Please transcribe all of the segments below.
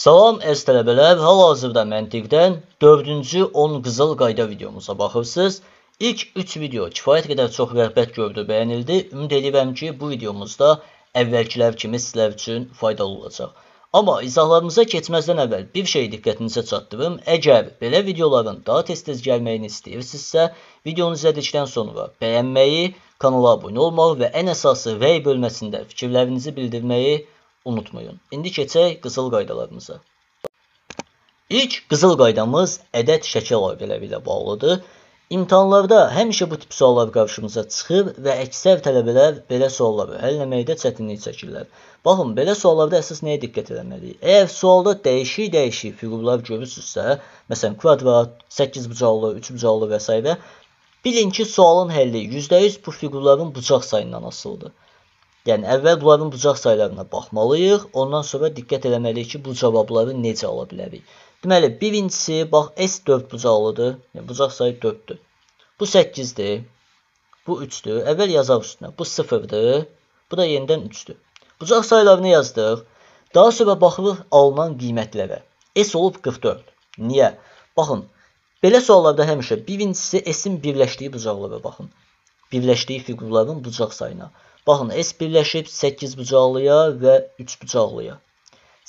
Salam əziz tələbələr, hal-hazırda məntiqdən 4-cü 10 qızıl qayda videomuza baxırsınız. İlk 3 video kifayət qədər çox rəğbət gördü, bəyənildi. Ümid edirəm ki, bu videomuzda əvvəlkilər kimi sizlər üçün faydalı olacaq. Amma izahlarımıza keçməzdən əvvəl bir şey diqqətinizə çatdırım. Əgər belə videoların daha tez-tez gəlməyini istəyirsinizsə, videonu izlədikdən sonra bəyənməyi, kanala abunə olmağı və ən əsası rəy bölməsində fikirlərinizi bildirməyi unutmayın unutmayın. İndi keçək qızıl qaydalarımıza. İlk qızıl qaydamız ədəd şəkil layihələri ilə bağlıdır. İmtahanlarda həmişə bu tip suallar qarşımıza çıxır və əksər tələbələr belə sualları həll etməkdə çətinlik çəkirlər. Baxın, belə suallarda əsas nəyə diqqət etməliyik? Əgər sualda dəyişik-dəyişik fiqurlar görürsünüzsə, məsələn, kvadrat, 8 bucaqlı, 3 bucaqlı və s. bilin ki, sualın həlli 100% bu fiqurların bucaq sayından asılıdır. Yəni əvvəl bunların bucaq saylarına baxmalıyıq, ondan sonra diqqət eləməliyik ki, bu cavabları necə ala bilərik. Deməli, birincisi, bax, S 4 bucaqlıdır. Yəni, bucaq sayı 4-dür. Bu 8-dir. Bu 3-dür. Əvvəl yazar üstünə. Bu 0-dır. Bu da yenidən 3-dür. Bucaq sayılarını yazdıq. Daha sonra baxırıq alınan qiymətlərə. S olub 44. Niyə? Baxın, belə suallarda həmişə birincisi S-in birləşdiyi bucaqlara baxın. Birləşdiyi fiqurların bucaq sayına. Baxın, S birləşib 8 bucaqlıya və 3 bucaqlıya.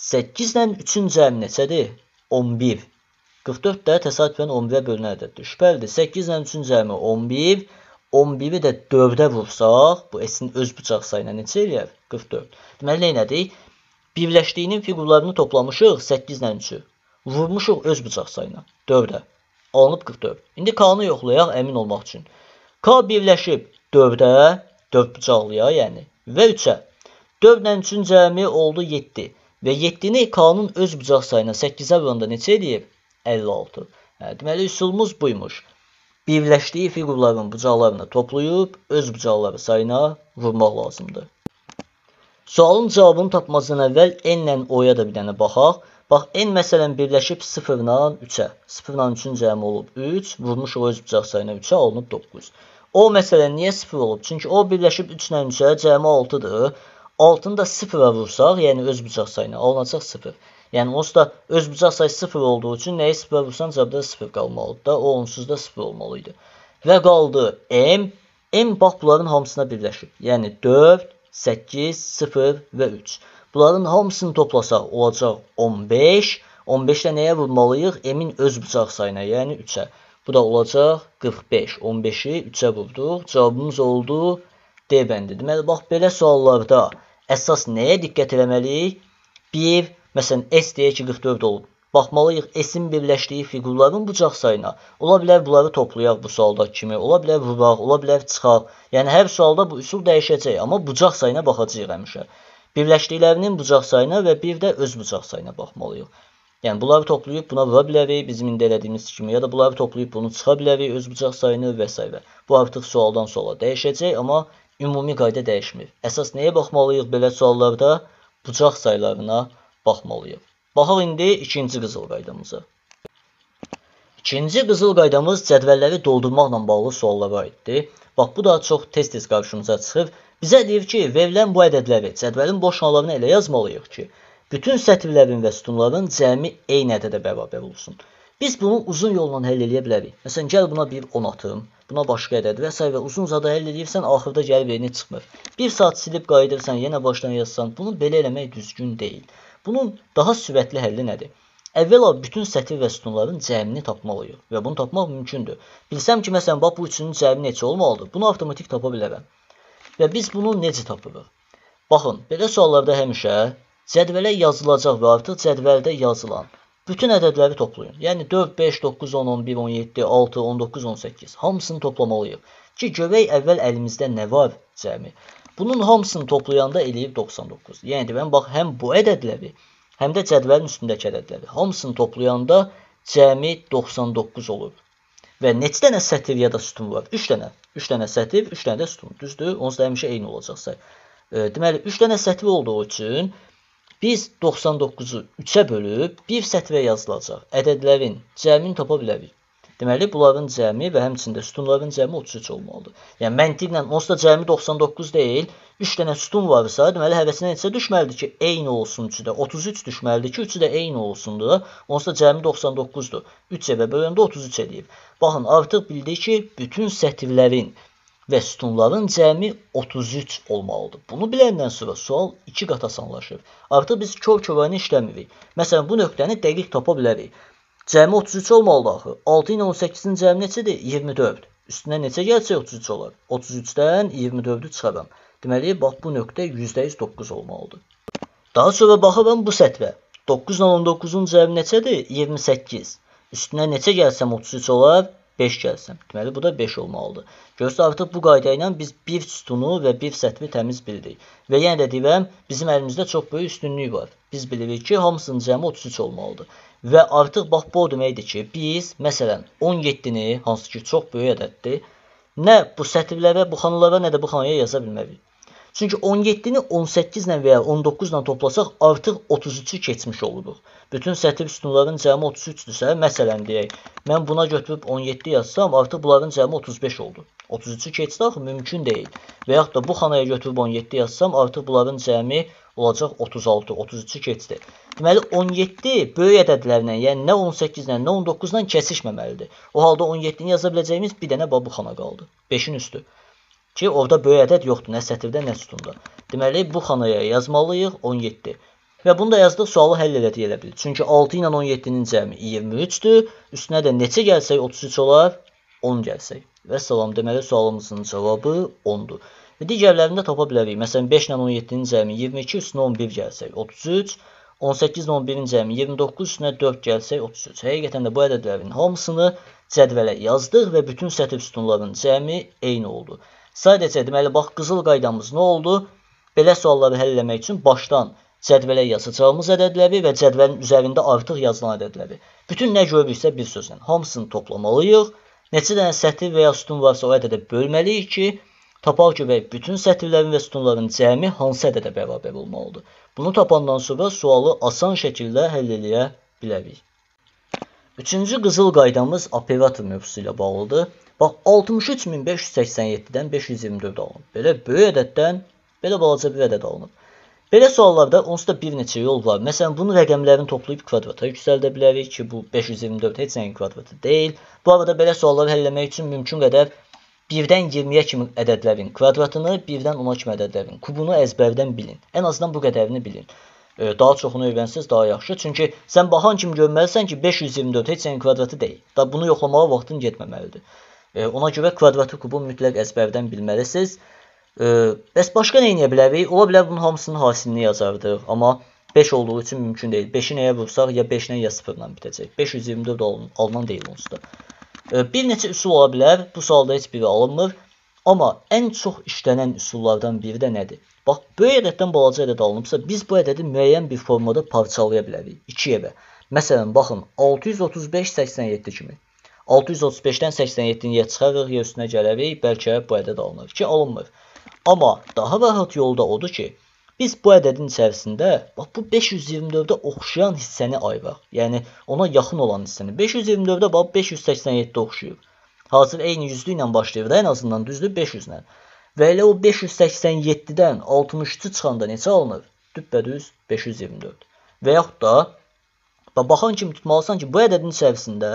8 ilə 3-ün cəmi neçədir? 11. 44 də təsadüfən 11-ə bölünən ədəddir. Şübhəlidir. 8 ilə 3-ün cəmi 11. 11-i də 4-ə vursaq, bu S-in öz bucaq sayı ilə neçə eləyər? 44. Deməli, nədir? Birləşdiyinin fiqurlarını toplamışıq 8 ilə 3-ü. Vurmuşuq öz bucaq sayına 4-ə. Alınıb 44. İndi K-nı yoxlayaq əmin olmaq üçün. K birləşib 4-ə, 4 bıçaqlıya, yəni. Və 3-ə. 4 ilə 3-ün cəmi oldu 7. Və 7-ni K-nın öz bıçaq sayına 8-ə böləndə neçə edib? 56. Hə, deməli, üsulumuz buymuş. Birləşdiyi fiqurların bıçaqlarını toplayıb, öz bıçaqları sayına vurmaq lazımdır. Sualın cavabını tapmazdan əvvəl N ilə O-ya da bir dənə baxaq. Bax, n məsələn birləşib 0 ilə 3-ə. 0 ilə 3-ün cəmi olub 3, vurmuş o öz bıçaq sayına 3-ə, olunub 9. O məsələn niyə 0 olub? Çünki o birləşib 3 ilə 3-ə cəmi 6-dır. 6-nı da 0-a vursaq, yəni öz bucaq sayına alınacaq 0. Yəni onsuz da öz bucaq sayı 0 olduğu üçün nəyi 0-a vursan cavabda 0 qalmalıdır da, o onsuz da 0 olmalı idi. Və qaldı m. M bax bunların hamısına birləşib. Yəni 4, 8, 0 və 3. Bunların hamısını toplasaq olacaq 15. 15-də nəyə vurmalıyıq? M-in öz bucaq sayına, yəni 3-ə. Bu da olacaq 45. 15-i 3-ə vurduq. Cavabımız oldu D bəndi. Deməli, bax belə suallarda əsas nəyə diqqət eləməliyik? Bir, məsələn, S deyək ki, 44 olub. Baxmalıyıq S-in birləşdiyi fiqurların bucaq sayına. Ola bilər bunları toplayaq bu sualda kimi, ola bilər vuraq, ola bilər çıxaq. Yəni hər sualda bu üsul dəyişəcək, amma bucaq sayına baxacağıq həmişə. Birləşdiklərinin bucaq sayına və bir də öz bucaq sayına baxmalıyıq. Yəni bunları toplayıb buna vura bilərik bizim indi elədiyimiz kimi ya da bunları toplayıb bunu çıxa bilərik öz bucaq sayını və s. Bu artıq sualdan suala dəyişəcək, amma ümumi qayda dəyişmir. Əsas nəyə baxmalıyıq belə suallarda? Bucaq saylarına baxmalıyıq. Baxaq indi ikinci qızıl qaydamıza. İkinci qızıl qaydamız cədvəlləri doldurmaqla bağlı suallara aiddir. Bax bu da çox tez-tez qarşımıza çıxır. Bizə deyir ki, verilən bu ədədləri cədvəlin boş hallarına elə yazmalıyıq ki, Bütün sətirlərin və sütunların cəmi eyni ədədə bərabər olsun. Biz bunu uzun yolla həll edə bilərik. Məsələn, gəl buna bir 10 atım, buna başqa ədəd və s. və uzun zada həll edirsən, axırda gəlib yerinə çıxmır. 1 saat silib qayıdırsan, yenə başdan yazsan, bunu belə eləmək düzgün deyil. Bunun daha sürətli həlli nədir? Əvvəla bütün sətir və sütunların cəmini tapmalıyıq və bunu tapmaq mümkündür. Bilsəm ki, məsələn, bax bu üçünün cəmi neçə olmalıdır? Bunu avtomatik tapa bilərəm. Və biz bunu necə tapırıq? Baxın, belə suallarda həmişə Cədvələ yazılacaq və artıq cədvəldə yazılan bütün ədədləri toplayın. Yəni 4, 5, 9, 10, 11, 17, 6, 19, 18 hamısını toplamalıyıq ki, görək əvvəl əlimizdə nə var cəmi. Bunun hamısını toplayanda eləyib 99. Yəni deyirəm, bax həm bu ədədləri, həm də cədvəlin üstündəki ədədləri hamısını toplayanda cəmi 99 olur. Və neçə dənə sətir ya da sütun var? 3 dənə. 3 dənə sətir, 3 dənə də sütun. Düzdür? Onsuz da həmişə eyni olacaq say. E, deməli 3 dənə sətir olduğu üçün Biz 99-u 3-ə bölüb bir sətrə yazılacaq ədədlərin cəmini tapa bilərik. Deməli, bunların cəmi və həmçində sütunların cəmi 33 olmalıdır. Yəni məntiqlə onsuz da cəmi 99 deyil, 3 dənə sütun varsa, deməli hərəsinə neçə düşməlidir ki, eyni olsun üçü də 33 düşməlidir ki, üçü də eyni olsundur da. Onsuz da cəmi 99-dur. 3 evə böləndə 33 eləyib. Baxın, artıq bildik ki, bütün sətirlərin və sütunların cəmi 33 olmalıdır. Bunu biləndən sonra sual 2 qat asanlaşır. Artıq biz kör-körəni işləmirik. Məsələn, bu nöqtəni dəqiq tapa bilərik. Cəmi 33 olmalıdır axı. 6 ilə 18-in cəmi neçədir? 24. Üstünə neçə gəlsə 33 olar. 33-dən 24-ü çıxaram. Deməli, bax bu nöqtə 100% 9 olmalıdır. Daha sonra baxıram bu sətrə. 9 ilə 19-un cəmi neçədir? 28. Üstünə neçə gəlsəm 33 olar? 5 gəlsəm. Deməli, bu da 5 olmalıdır. Görürsünüz, artıq bu qayda ilə biz bir sütunu və bir səthini təmiz bildik. Və yenə də deyirəm, bizim əlimizdə çox böyük üstünlük var. Biz bilirik ki, hamısının cəmi 33 olmalıdır. Və artıq bax bu o deməkdir ki, biz məsələn 17-ni, hansı ki çox böyük ədəddir, nə bu sətirlərə, bu xanalara, nə də bu xanaya yaza bilmərik. Çünki 17-ni 18 ilə və ya 19 ilə toplasaq artıq 33-ü keçmiş oluruq. Bütün sətir sütunların cəmi 33-dürsə, məsələn deyək, mən buna götürüb 17 yazsam, artıq bunların cəmi 35 oldu. 33-ü keçdi axı mümkün deyil. Və yaxud da bu xanaya götürüb 17 yazsam, artıq bunların cəmi olacaq 36, 33-ü keçdi. Deməli 17 böyük ədədlərlə, yəni nə 18 ilə, nə 19 ilə kəsişməməlidir. O halda 17-ni yaza biləcəyimiz bir dənə babu xana qaldı. 5-in üstü. Ki, orada böyük ədəd yoxdur, nə sətirdə, nə sütunda. Deməli, bu xanaya yazmalıyıq 17. Və bunu da yazdıq, sualı həll elədik elə bilir. Çünki 6 ilə 17-nin cəmi 23-dür. Üstünə də neçə gəlsək 33 olar, 10 gəlsək. Və salam, deməli sualımızın cavabı 10-dur. Və digərlərində tapa bilərik. Məsələn, 5 ilə 17-nin cəmi 22, üstünə 11 gəlsək 33, 18 ilə 11-in cəmi 29, üstünə 4 gəlsək 33. Həqiqətən də bu ədədlərin hamısını cədvələ yazdıq və bütün sətr sütunların cəmi eyni oldu. Sadəcə deməli bax qızıl qaydamız nə oldu? Belə sualları həll etmək üçün başdan cədvələ yazacağımız ədədləri və cədvəlin üzərində artıq yazılan ədədləri. Bütün nə görürüksə bir sözlə hamısını toplamalıyıq. Neçə dənə sətir və ya sütun varsa o ədədə bölməliyik ki, tapaq ki, bütün sətirlərin və sütunların cəmi hansı ədədə bərabər olmalıdır. Bunu tapandan sonra sualı asan şəkildə həll edə bilərik. Üçüncü qızıl qaydamız apellyasiya mövzusu ilə bağlıdır. Bax 63587-dən 524 alınıb. Belə böyük ədəddən belə balaca bir ədəd alınıb. Belə suallarda onsuz da bir neçə yol var. Məsələn, bunun rəqəmlərini toplayıb kvadrata yüksəldə bilərik ki, bu 524 heç nəyin kvadratı deyil. Bu arada belə sualları həll etmək üçün mümkün qədər 1-dən 20-yə kimi ədədlərin kvadratını, 1-dən 10-a kimi ədədlərin kubunu əzbərdən bilin. Ən azından bu qədərini bilin daha çoxunu öyrənsiniz daha yaxşı. Çünki sən baxan kimi görməlisən ki, 524 heç sənin kvadratı deyil. Da bunu yoxlamağa vaxtın getməməlidir. Ona görə kvadratı kubu mütləq əzbərdən bilməlisiniz. Bəs başqa nə edə bilərik? Ola bilər bunun hamısının hasilini yazardıq, amma 5 olduğu üçün mümkün deyil. 5-i nəyə vursaq ya 5-lə ya 0-la bitəcək. 524 alınan deyil onsuz da. Bir neçə üsul ola bilər. Bu sualda heç biri alınmır. Amma ən çox işlənən üsullardan biri də nədir? Bax, böyük ədəddən balaca ədəd alınıbsa, biz bu ədədi müəyyən bir formada parçalaya bilərik 2 evə. Məsələn, baxın, 635 87 kimi. 635-dən 87-niyə çıxarıq, yer üstünə gələrik, bəlkə bu ədəd alınır ki, alınmır. Amma daha rahat yolda odur ki, biz bu ədədin içərisində bax bu 524-də oxşayan hissəni ayıraq. Yəni ona yaxın olan hissəni. 524-də bax 587 oxşayır. Hazır eyni yüzlüklə başlayır da ən azından düzdür 500-lə. Və elə o 587-dən 63-ü çıxanda neçə alınır? Düppədüz 524. Və yaxud da və baxan kimi tutmalısan ki, bu ədədin içərisində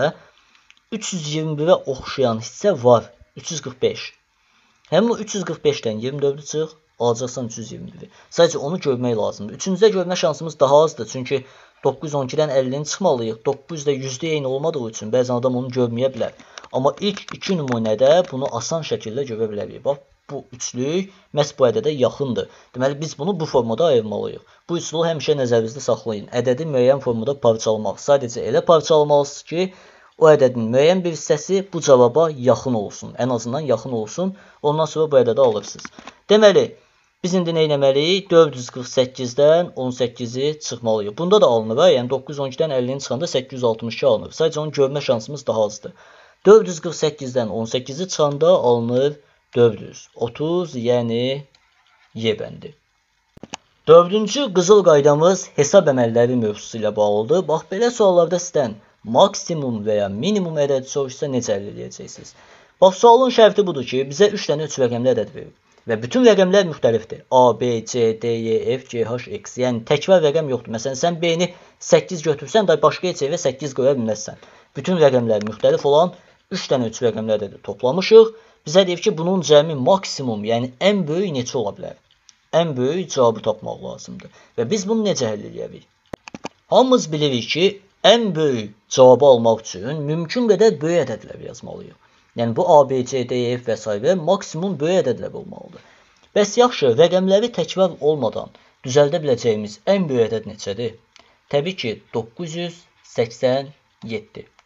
321-ə oxşayan hissə var. 345. Həmin o 345-dən 24-ü çıx, alacaqsan 321-i. Sadəcə onu görmək lazımdır. Üçüncüdə görmə şansımız daha azdır. Çünki 912-dən 50-ni çıxmalıyıq. 900-də 100-də eyni olmadığı üçün bəzən adam onu görməyə bilər. Amma ilk 2 nümunədə bunu asan şəkildə görə bilərik. Bax, bu üçlük məhz bu ədədə yaxındır. Deməli, biz bunu bu formada ayırmalıyıq. Bu üsulu həmişə nəzərinizdə saxlayın. Ədədi müəyyən formada parçalamaq. Sadəcə elə parçalamalısınız ki, o ədədin müəyyən bir hissəsi bu cavaba yaxın olsun. Ən azından yaxın olsun. Ondan sonra bu ədədi alırsınız. Deməli, biz indi nə etməliyik? 448-dən 18-i çıxmalıyıq. Bunda da alınır, hə? yəni 912-dən 50-ni çıxanda 862 alınır. Sadəcə onu görmə şansımız daha azdır. 448-dən 18-i çıxanda alınır 430, yəni Y bəndi. Dördüncü qızıl qaydamız hesab əməlləri mövzusu ilə bağlıdır. Bax, belə suallarda sizdən maksimum və ya minimum ədəd soruşsa necə əldə edəcəksiniz? Bax, sualın şərti budur ki, bizə 3 dənə 3 rəqəmli ədəd verib və bütün rəqəmlər müxtəlifdir. A, B, C, D, E, F, G, H, X. Yəni təkrar rəqəm yoxdur. Məsələn, sən B-ni 8 götürsən də başqa heç yerə 8 qoya bilməzsən. Bütün rəqəmlər müxtəlif olan 3 dənə 3 rəqəmli ədədi toplamışıq Bizə deyir ki, bunun cəmi maksimum, yəni ən böyük neçə ola bilər? Ən böyük cavabı tapmaq lazımdır. Və biz bunu necə həll edə bilərik? Hamımız bilirik ki, ən böyük cavabı almaq üçün mümkün qədər böyük ədədlər yazmalıyıq. Yəni bu ABC, DF e, və s. maksimum böyük ədədlər olmalıdır. Bəs yaxşı, rəqəmləri təkrar olmadan düzəldə biləcəyimiz ən böyük ədəd neçədir? Təbii ki, 987.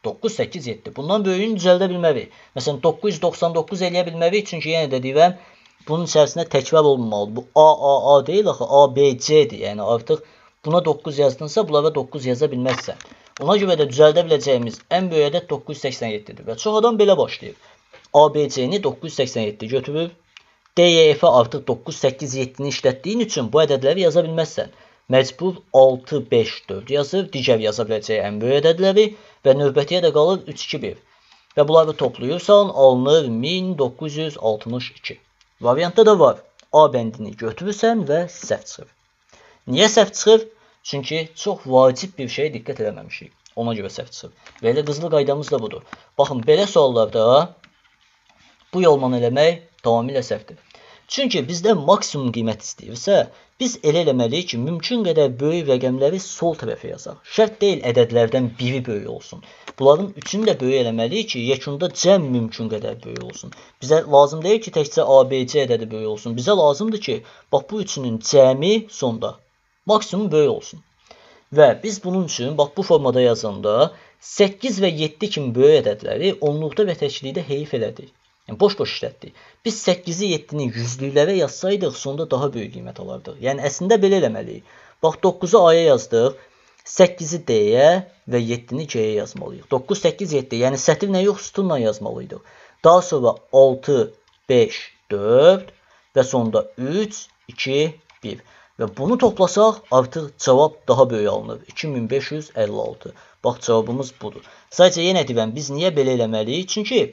9 8 7. Bundan böyüyünü düzəldə bilmərik. Məsələn 999 eləyə bilmərik, çünki yenə yəni də deyirəm, bunun içərisində təkrar olmamalıdır. Bu A A A deyil axı, A B C-dir. Yəni artıq buna 9 yazdınsa, bunlara 9 yaza bilməzsən. Ona görə də düzəldə biləcəyimiz ən böyük ədəd 987-dir və çox adam belə başlayır. ABC-ni 987 götürür. DYF e, artıq 987-ni işlətdiyin üçün bu ədədləri yaza bilməzsən məcbur 6 5 4 yazır. Digər yaza biləcəyi ən böyük ədədləri və növbətiyə də qalır 3 2 1. Və bunları toplayırsan alınır 1962. Variantda da var. A bəndini götürürsən və səhv çıxır. Niyə səhv çıxır? Çünki çox vacib bir şeyə diqqət eləməmişik. Ona görə səhv çıxır. Və elə qızılı qaydamız da budur. Baxın, belə suallarda bu yolman eləmək tamamilə səhvdir. Çünki bizdən maksimum qiymət istəyirsə, biz elə eləməliyik ki, mümkün qədər böyük rəqəmləri sol tərəfə yazaq. Şərt deyil ədədlərdən biri böyük olsun. Bunların üçünü də böyük eləməliyik ki, yekunda cəm mümkün qədər böyük olsun. Bizə lazım deyil ki, təkcə ABC ədədi böyük olsun. Bizə lazımdır ki, bax bu üçünün cəmi sonda maksimum böyük olsun. Və biz bunun üçün bax bu formada yazanda 8 və 7 kimi böyük ədədləri onluqda və təklikdə heyf elədik. Yəni boş-boş işlətdik. Biz 8-i, 7-ni yüzlüklərə yazsaydıq, sonda daha böyük qiymət alardıq. Yəni əslində belə eləməliyik. Bax 9-u A-ya yazdıq, 8-i D-yə və 7-ni C-yə yazmalıyıq. 9, 8, 7. Yəni sətir nə yox, sütunla yazmalıydıq. Daha sonra 6, 5, 4 və sonda 3, 2, 1. Və bunu toplasaq artıq cavab daha böyük alınır. 2556. Bax cavabımız budur. Sadəcə yenə deyirəm, biz niyə belə eləməliyik? Çünki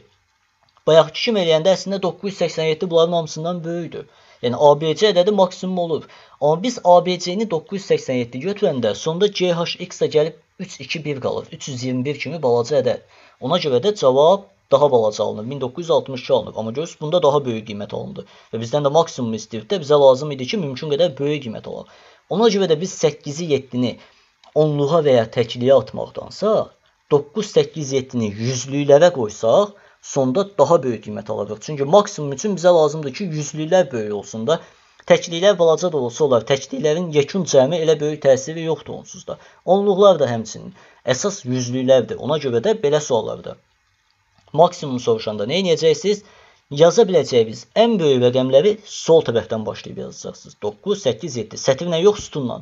Bayaq kim eləyəndə əslində 987 bunların hamısından böyükdür. Yəni ABC ədədi maksimum olub. Amma biz ABC-ni 987 götürəndə sonda GHX də gəlib 321 qalır. 321 kimi balaca ədəd. Ona görə də cavab daha balaca alınır. 1962 alınır. Amma görürsünüz, bunda daha böyük qiymət alındı. Və bizdən də maksimum istəyirdi də bizə lazım idi ki, mümkün qədər böyük qiymət alaq. Ona görə də biz 8-i, 7-ni onluğa və ya təkliyə atmaqdansa 9, 8, 7-ni yüzlüklərə qoysaq sonda daha böyük qiymət alacaq. Çünki maksimum üçün bizə lazımdır ki, yüzlüklər böyük olsun da. Təkliklər balaca da olsa olar. Təkliklərin yekun cəmi elə böyük təsiri yoxdur onsuz da. Onluqlar da həmçinin. Əsas yüzlüklərdir. Ona görə də belə suallardır. Maksimum soruşanda nə edəcəksiniz? Yaza biləcəyiniz ən böyük rəqəmləri sol tərəfdən başlayıb yazacaqsınız. 9, 8, 7. Sətirlə yox, sütunla.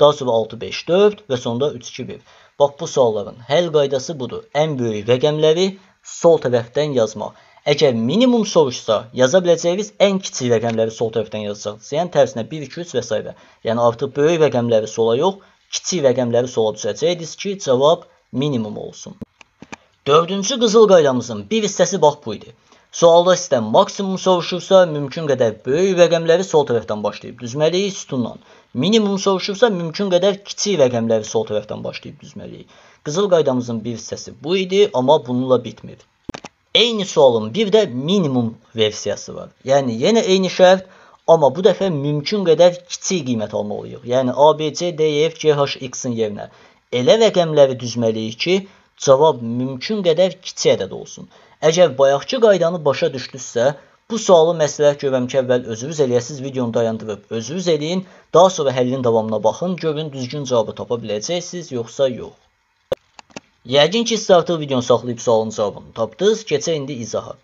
Daha sonra 6, 5, 4 və sonda 3, 2, 1. Bax bu sualların həll qaydası budur. Ən böyük rəqəmləri sol tərəfdən yazmaq. Əgər minimum soruşsa, yaza biləcəyiniz ən kiçik rəqəmləri sol tərəfdən yazacaqsınız. Yəni tərsinə 1, 2, 3 və s. Yəni artıq böyük rəqəmləri sola yox, kiçik rəqəmləri sola düşəcəksiniz ki, cavab minimum olsun. Dördüncü qızıl qaylamızın bir hissəsi bax bu idi. Sualda istə maksimum sovuşursa, mümkün qədər böyük rəqəmləri sol tərəfdən başlayıb düzməliyik sütunla. Minimum sovuşursa, mümkün qədər kiçik rəqəmləri sol tərəfdən başlayıb düzməliyik. Qızıl qaydamızın bir hissəsi bu idi, amma bununla bitmir. Eyni sualın bir də minimum versiyası var. Yəni yenə eyni şərt, amma bu dəfə mümkün qədər kiçik qiymət almalıyıq. Yəni ABC, DEF, GHX-in yerinə elə rəqəmləri düzməliyik ki, cavab mümkün qədər kiçik ədəd olsun. Əgər bayaqçı qaydanı başa düşdünüzsə, bu sualı məsləhət görürəm ki, əvvəl özünüz eləyəsiz, videonu dayandırıb özünüz eləyin, daha sonra həllin davamına baxın, görün düzgün cavabı tapa biləcəksiniz yoxsa yox. Yəqin ki, siz artıq videonu saxlayıb sualın cavabını tapdınız. Keçək indi izaha.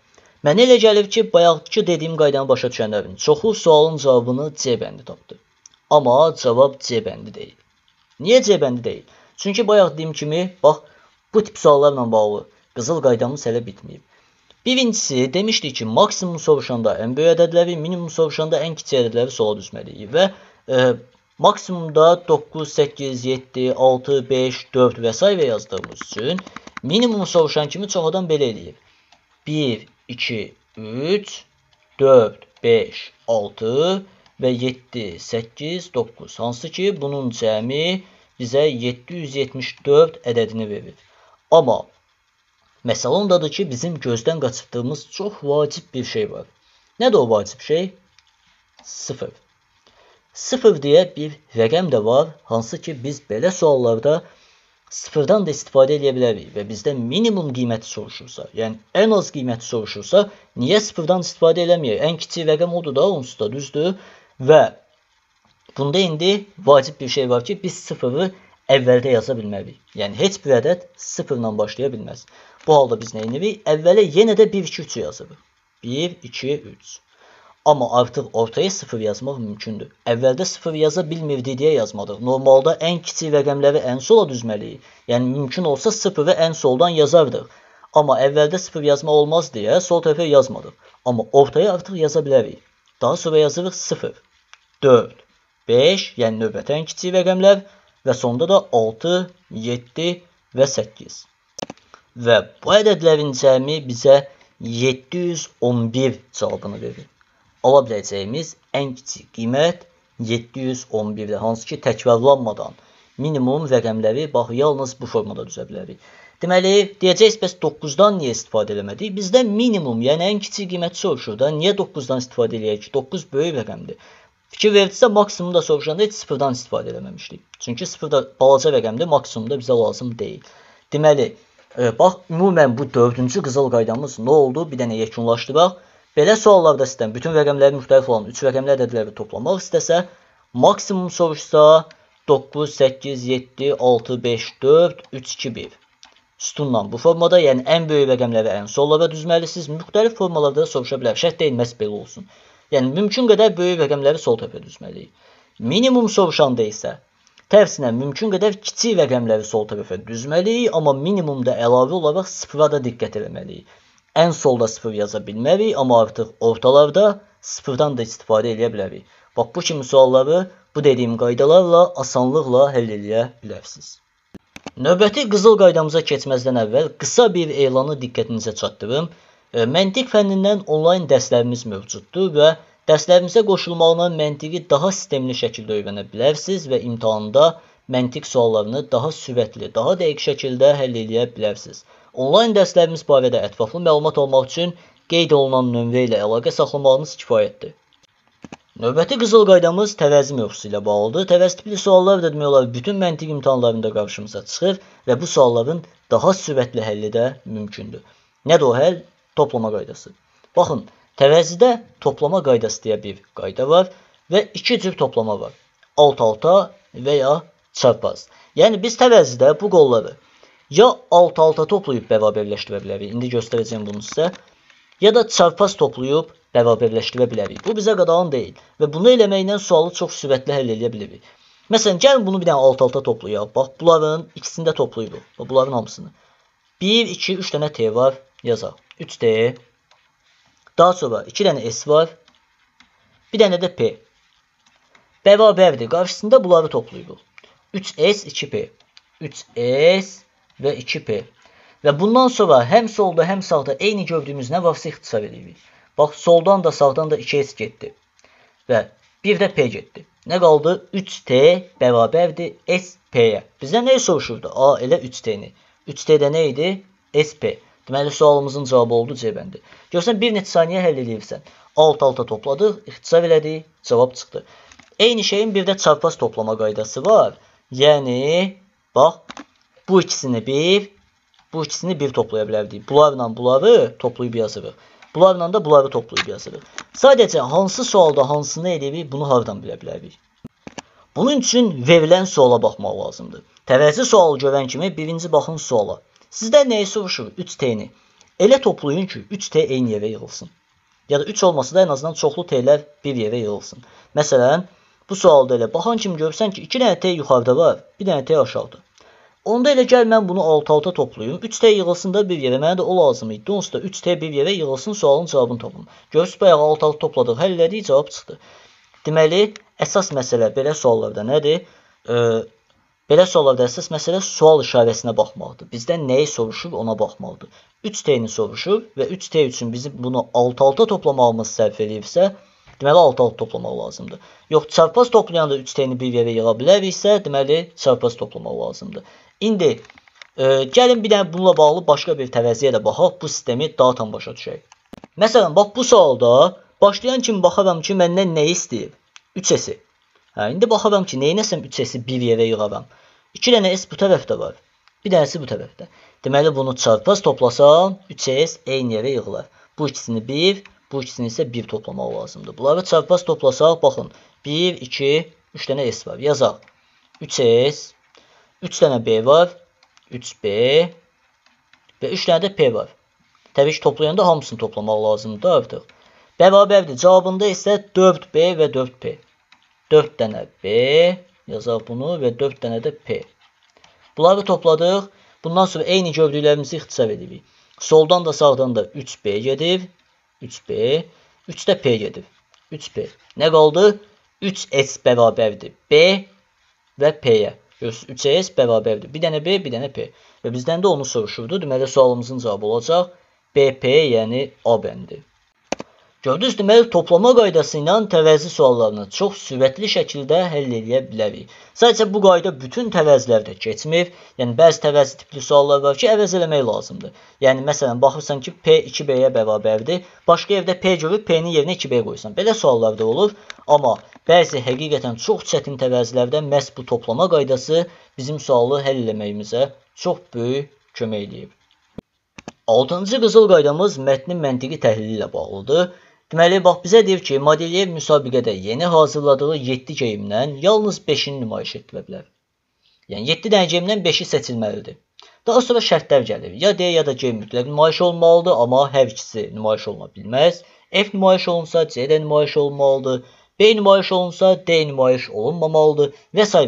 Mənə elə gəlib ki, bayaqki dediyim qaydanı başa düşənlərin çoxu sualın cavabını C bəndi tapdı. Amma cavab C bəndi deyil. Niyə C bəndi deyil? Çünki bayaq dediyim kimi, bax, bu tip suallarla bağlı qızıl qaydamız hələ bitməyib. Birincisi demişdik ki, maksimum soruşanda ən böyük ədədləri, minimum soruşanda ən kiçik ədədləri sola düzməliyik və e, maksimumda 9, 8, 7, 6, 5, 4 və s. yazdığımız üçün minimum soruşan kimi çoxadan belə eləyib. 1, 2, 3, 4, 5, 6 və 7, 8, 9. Hansı ki, bunun cəmi bizə 774 ədədini verir. Amma Məsələ ondadır ki, bizim gözdən qaçırdığımız çox vacib bir şey var. Nədir o vacib şey? 0. 0 deyə bir rəqəm də var, hansı ki, biz belə suallarda sıfırdan da istifadə edə bilərik və bizdən minimum qiyməti soruşursa, yəni ən az qiyməti soruşursa, niyə sıfırdan istifadə eləməyək? Ən kiçik rəqəm odur da, onsuz da düzdür. Və bunda indi vacib bir şey var ki, biz sıfırı əvvəldə yaza bilməliyik. Yəni heç bir ədəd sıfırla başlaya bilməz. Bu halda biz nə edirik? Əvvələ yenə də 1, 2, 3 yazırıq. 1, 2, 3. Amma artıq ortaya 0 yazmaq mümkündür. Əvvəldə 0 yaza bilmirdi deyə yazmadıq. Normalda ən kiçik rəqəmləri ən sola düzməliyik. Yəni mümkün olsa 0-ı ən soldan yazardıq. Amma əvvəldə 0 yazma olmaz deyə sol tərəfə yazmadıq. Amma ortaya artıq yaza bilərik. Daha sonra yazırıq 0, 4, 5, yəni növbəti ən kiçik rəqəmlər və sonda da 6, 7 və 8. Və bu ədədlərin cəmi bizə 711 cavabını verir. Ala biləcəyimiz ən kiçik qiymət 711-dir. Hansı ki, təkrarlanmadan minimum rəqəmləri bax yalnız bu formada düzə bilərik. Deməli, deyəcəyiz bəs 9-dan niyə istifadə eləmədik? Bizdə minimum, yəni ən kiçik qiymət soruşur da. Niyə 9-dan istifadə eləyək ki? 9 böyük rəqəmdir. Fikir verdisə maksimum da soruşanda heç 0-dan istifadə eləməmişdik. Çünki 0 da balaca rəqəmdir, maksimum da bizə lazım deyil. Deməli, bax ümumən bu 4-cü qızıl qaydamız nə oldu? Bir dənə yekunlaşdıraq. Belə suallarda sizdən bütün rəqəmləri müxtəlif olan 3 rəqəmli ədədləri toplamaq istəsə, maksimum soruşsa 9 8 7 6 5 4 3 2 1 sütunla bu formada, yəni ən böyük rəqəmləri ən sollara düzməlisiniz. Müxtəlif formalarda da soruşa bilər. Şərt deyilməz belə olsun. Yəni mümkün qədər böyük rəqəmləri sol tərəfə düzməliyik. Minimum soruşanda isə Tərsinə mümkün qədər kiçik rəqəmləri sol tərəfə düzməliyik, amma minimumda əlavə olaraq sıfıra da diqqət etməliyik. Ən solda sıfır yaza bilmərik, amma artıq ortalarda sıfırdan da istifadə edə bilərik. Bax bu kimi sualları bu dediyim qaydalarla asanlıqla həll edə bilərsiniz. Növbəti qızıl qaydamıza keçməzdən əvvəl qısa bir elanı diqqətinizə çatdırım. E, məntiq fənnindən onlayn dərslərimiz mövcuddur və Dərslərimizə qoşulmağına məntiqi daha sistemli şəkildə öyrənə bilərsiniz və imtahanda məntiq suallarını daha sürətli, daha dəqiq şəkildə həll edə bilərsiniz. Onlayn dərslərimiz barədə ətraflı məlumat almaq üçün qeyd olunan nömrə ilə əlaqə saxlamağınız kifayətdir. Növbəti qızıl qaydamız tərəzi mövzusu ilə bağlıdır. Tərəzi tipli suallar da demək olar bütün məntiq imtahanlarında qarşımıza çıxır və bu sualların daha sürətli həlli də mümkündür. Nədir o həll? Toplama qaydası. Baxın, Təvəzidə toplama qaydası deyə bir qayda var və iki cür toplama var. Alt-alta və ya çarpaz. Yəni biz təvəzidə bu qolları ya alt-alta toplayıb bərabərləşdirə bilərik. İndi göstərəcəm bunu sizə. Ya da çarpaz toplayıb bərabərləşdirə bilərik. Bu bizə qadağan deyil və bunu eləməklə sualı çox sürətli həll edə bilərik. Məsələn, gəlin bunu bir dənə alt-alta toplayaq. Bax, bunların ikisini də toplayırıq. Bunların hamısını. 1, 2, 3 dənə T var. Yazaq. 3T Daha sonra 2 dənə S var. Bir dənə də P. Bərabərdir. Qarşısında bunları toplayırıq. 3S, 2P. 3S və 2P. Və bundan sonra həm solda, həm sağda eyni gördüyümüz nə varsa ixtisar edirik. Bax, soldan da sağdan da 2S getdi. Və bir də P getdi. Nə qaldı? 3T bərabərdir SP-yə. Bizdən nəyi soruşurdu? A elə 3T-ni. 3T-də nə idi? SP. Deməli sualımızın cavabı oldu C bəndi. Görsən bir neçə saniyə həll edirsən. Alt alta topladıq, ixtisab elədik, cavab çıxdı. Eyni şeyin bir də çarpaz toplama qaydası var. Yəni bax bu ikisini bir, bu ikisini bir toplaya bilərdik. Bunlarla bunları toplayıb yazırıq. Bunlarla da bunları toplayıb yazırıq. Sadəcə hansı sualda hansını edirik, bunu hardan bilə bilərik? Bunun üçün verilən suala baxmaq lazımdır. Təvəzi sualı görən kimi birinci baxın suala. Sizdən nəyisi vuruşur 3T-ni. Elə toplayın ki, 3T eyni yerə yığılsın. Ya da 3 olmasa da ən azından çoxlu T-lər bir yerə yığılsın. Məsələn, bu sualda elə baxan kimi görsən ki, 2 dənə T yuxarıda var, 1 dənə T aşağıda. Onda elə gəl mən bunu alt-alta toplayım. 3T yığılsın da bir yerə. Mənə də o lazım idi. Onsuz da 3T bir yerə yığılsın, sualın cavabını tapım. Görürsüz bayaq alt-alta topladıq, həll elədik, cavab çıxdı. Deməli, əsas məsələ belə suallarda nədir? Ə, Belə suallarda əsas məsələ sual işarəsinə baxmaqdır. Bizdən nəyi soruşur, ona baxmaqdır. 3T-ni soruşur və 3T üçün bizim bunu 6-6 toplamağımız sərf eləyibsə, deməli 6-6 toplamaq lazımdır. Yox, çarpaz toplayanda 3T-ni bir yerə yığa biləriksə, deməli çarpaz toplamaq lazımdır. İndi e, gəlin bir dənə bununla bağlı başqa bir təvəziyə də baxaq, bu sistemi daha tam başa düşək. Məsələn, bax bu sualda başlayan kimi baxaram ki, məndən nə istəyir? 3S-i. Hə, indi baxıram ki, neynəsəm 3 s-i bir yerə yığaram. 2 dənə s bu tərəfdə var. Bir dənəsi bu tərəfdə. Deməli bunu çarpaz toplasam 3s eyni yerə yığılar. Bu ikisini 1, bu ikisini isə 1 toplamaq lazımdır. Bunları çarpaz toplasaq, baxın, 1, 2, 3 dənə s var. Yazaq. 3s, 3 dənə b var, 3b və 3 dənə də p var. Təbii ki, toplayanda hamısını toplamaq lazımdır artıq. Bərabərdir. Cavabında isə 4b və 4p. 4 dənə B, yazaq bunu və 4 dənə də P. Bunları topladıq. Bundan sonra eyni gördüklərimizi ixtisar edirik. Soldan da sağdan da 3B gedir. 3B. 3 də P gedir. 3B. Nə qaldı? 3S bərabərdir. B və P-yə. Görürsünüz, 3S bərabərdir. Bir dənə B, bir dənə P. Və bizdən də onu soruşurdu. Deməli, sualımızın cavabı olacaq. BP, yəni A bəndi. Gördünüz, deməli toplama qaydası ilə təvəzi suallarını çox sürətli şəkildə həll edə bilərik. Sadəcə bu qayda bütün təvəzlərdə keçmir. Yəni bəzi təvəzi tipli suallar var ki, əvəz eləmək lazımdır. Yəni məsələn baxırsan ki, P 2B-yə bərabərdir. Başqa evdə P görüb P-nin yerinə 2B qoysan. Belə suallar da olur, amma bəzi həqiqətən çox çətin təvəzilərdə məhz bu toplama qaydası bizim sualı həll etməyimizə çox böyük kömək eləyir. 6-cı qızıl qaydamız mətnin məntiqi təhlili ilə bağlıdır. Deməli, bax bizə deyir ki, Madiyev müsabiqədə yeni hazırladığı 7 geyimdən yalnız 5-ini nümayiş etdirə bilər. Yəni 7 dənə geyimdən 5-i seçilməlidir. Daha sonra şərtlər gəlir. Ya D ya da G mütləq nümayiş olmalıdır, amma hər ikisi nümayiş oluna bilməz. F nümayiş olunsa, C də nümayiş olmalıdır. B nümayiş olunsa, D nümayiş olunmamalıdır və s.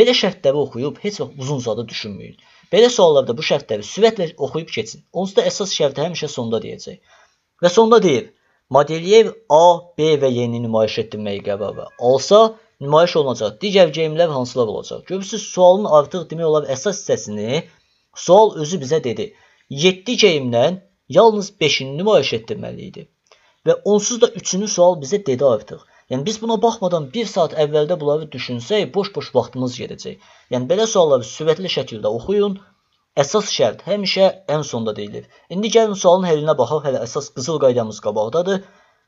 Belə şərtləri oxuyub heç vaxt uzun zada düşünməyin. Belə suallarda bu şərtləri sürətlə oxuyub keçin. Onsuz da əsas şərti həmişə sonda deyəcək. Və sonda deyir: Modelyev A, B və Y-ni nümayiş etdirməyi qərara alsa, nümayiş olunacaq digər geyimlər hansılar olacaq? Görürsüz, sualın artıq demək olar əsas hissəsini sual özü bizə dedi. 7 geyimdən yalnız 5-ini nümayiş etdirməli idi. Və onsuz da 3-ünü sual bizə dedi artıq. Yəni biz buna baxmadan 1 saat əvvəldə bunları düşünsək, boş-boş vaxtımız gedəcək. Yəni belə sualları sürətli şəkildə oxuyun Əsas şərt həmişə ən sonda deyilir. İndi gəlin sualın həllinə baxaq, hələ əsas qızıl qaydamız qabaqdadır.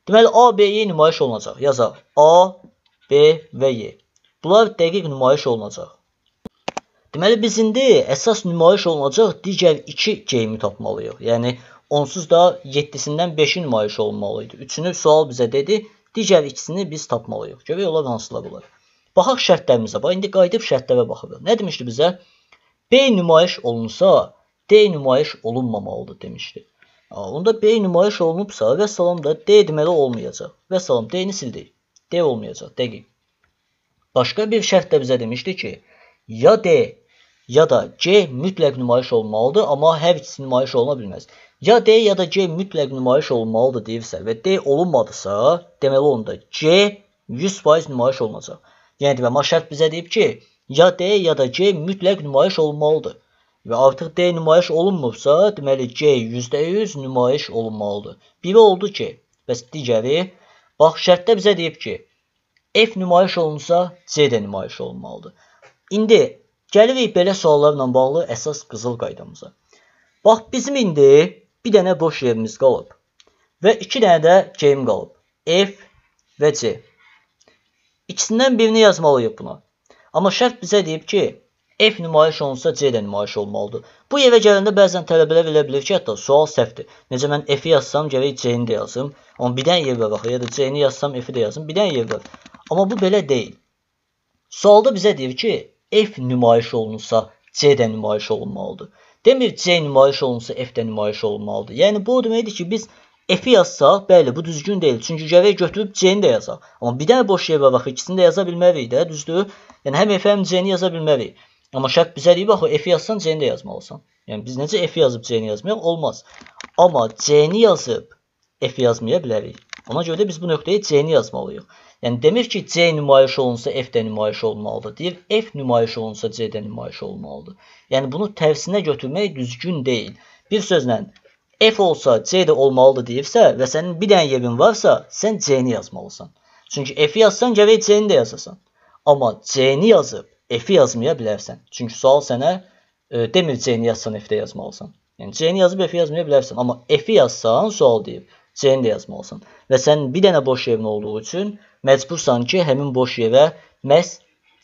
Deməli A, B, Y e nümayiş olunacaq. Yazaq A, B və Y. Bunlar dəqiq nümayiş olunacaq. Deməli biz indi əsas nümayiş olunacaq digər 2 geyimi tapmalıyıq. Yəni onsuz da 7-sindən 5-i nümayiş olunmalı idi. 3-ünü sual bizə dedi, digər ikisini biz tapmalıyıq. Görək onlar hansılar bunlar. Baxaq şərtlərimizə. Bax indi qayıdıb şərtlərə baxırıq. Nə demişdi bizə? B nümayiş olunsa D nümayiş olunmamalıdır demişdi. Onda B nümayiş olunubsa və salam da D deməli olmayacaq. Və salam D-ni sildik. D olmayacaq, dəqiq. Başqa bir şərt də bizə demişdi ki, ya D ya da C mütləq nümayiş olmalıdır, amma hər ikisi nümayiş oluna bilməz. Ya D ya da C mütləq nümayiş olmalıdır deyirsə və D olunmadısa, deməli onda C 100% nümayiş olunacaq. Yəni demə, şərt bizə deyib ki, Ya D ya da G mütləq nümayiş olmalıdır. Və artıq D nümayiş olunmursa, deməli G 100% nümayiş olunmalıdır. Biri oldu ki, bəs digəri bax şərtdə bizə deyib ki, F nümayiş olunsa, C də nümayiş olunmalıdır. İndi gəlirik belə suallarla bağlı əsas qızıl qaydamıza. Bax bizim indi bir dənə boş yerimiz qalıb və 2 dənə də G-im qalıb. F və C. İkisindən birini yazmalıyıq buna. Amma şərt bizə deyib ki, F nümayiş olunsa C də nümayiş olmalıdır. Bu evə gələndə bəzən tələbələr elə bilir ki, hətta sual səhvdir. Necə mən F-i yazsam, gərək C-ni də yazım. Amma bir dənə yer var axı, ya da C-ni yazsam, F-i də yazım. Bir dənə yer var. Amma bu belə deyil. Sualda bizə deyir ki, F nümayiş olunsa C də nümayiş olunmalıdır. Demir C nümayiş olunsa F də nümayiş olunmalıdır. Yəni bu o deməkdir ki, biz epi yazsaq, bəli, bu düzgün deyil. Çünki gərək götürüb C-ni də yazaq. Amma bir dənə boş yer var, bax ikisini də yaza bilmərik də, düzdür? Yəni həm epi, həm C-ni yaza bilmərik. Amma şərt bizə deyir, bax, epi yazsan, C-ni də yazmalısan. Yəni biz necə epi yazıb C-ni yazmayaq? Olmaz. Amma C-ni yazıb epi yazmaya bilərik. Ona görə də biz bu nöqtəyə C-ni yazmalıyıq. Yəni demir ki, C nümayiş olunsa F-də nümayiş olmalıdır. Deyir, F nümayiş olunsa C-də nümayiş olmalıdır. Yəni bunu tərsinə götürmək düzgün deyil. Bir sözlə, F olsa C də olmalıdır deyibsə və sənin bir dənə yevin varsa, sən C-ni yazmalısan. Çünki F-i yazsan, gərək C-ni də yazasan. Amma C-ni yazıb F-i yazmaya bilərsən. Çünki sual sənə e, demir C-ni yazsan, F-də yazmalısan. Yəni C-ni yazıb F-i yazmaya bilərsən, amma F-i yazsan, sual deyib C-ni də yazmalısan. Və sənin bir dənə boş yevin olduğu üçün məcbursan ki, həmin boş yevə məhz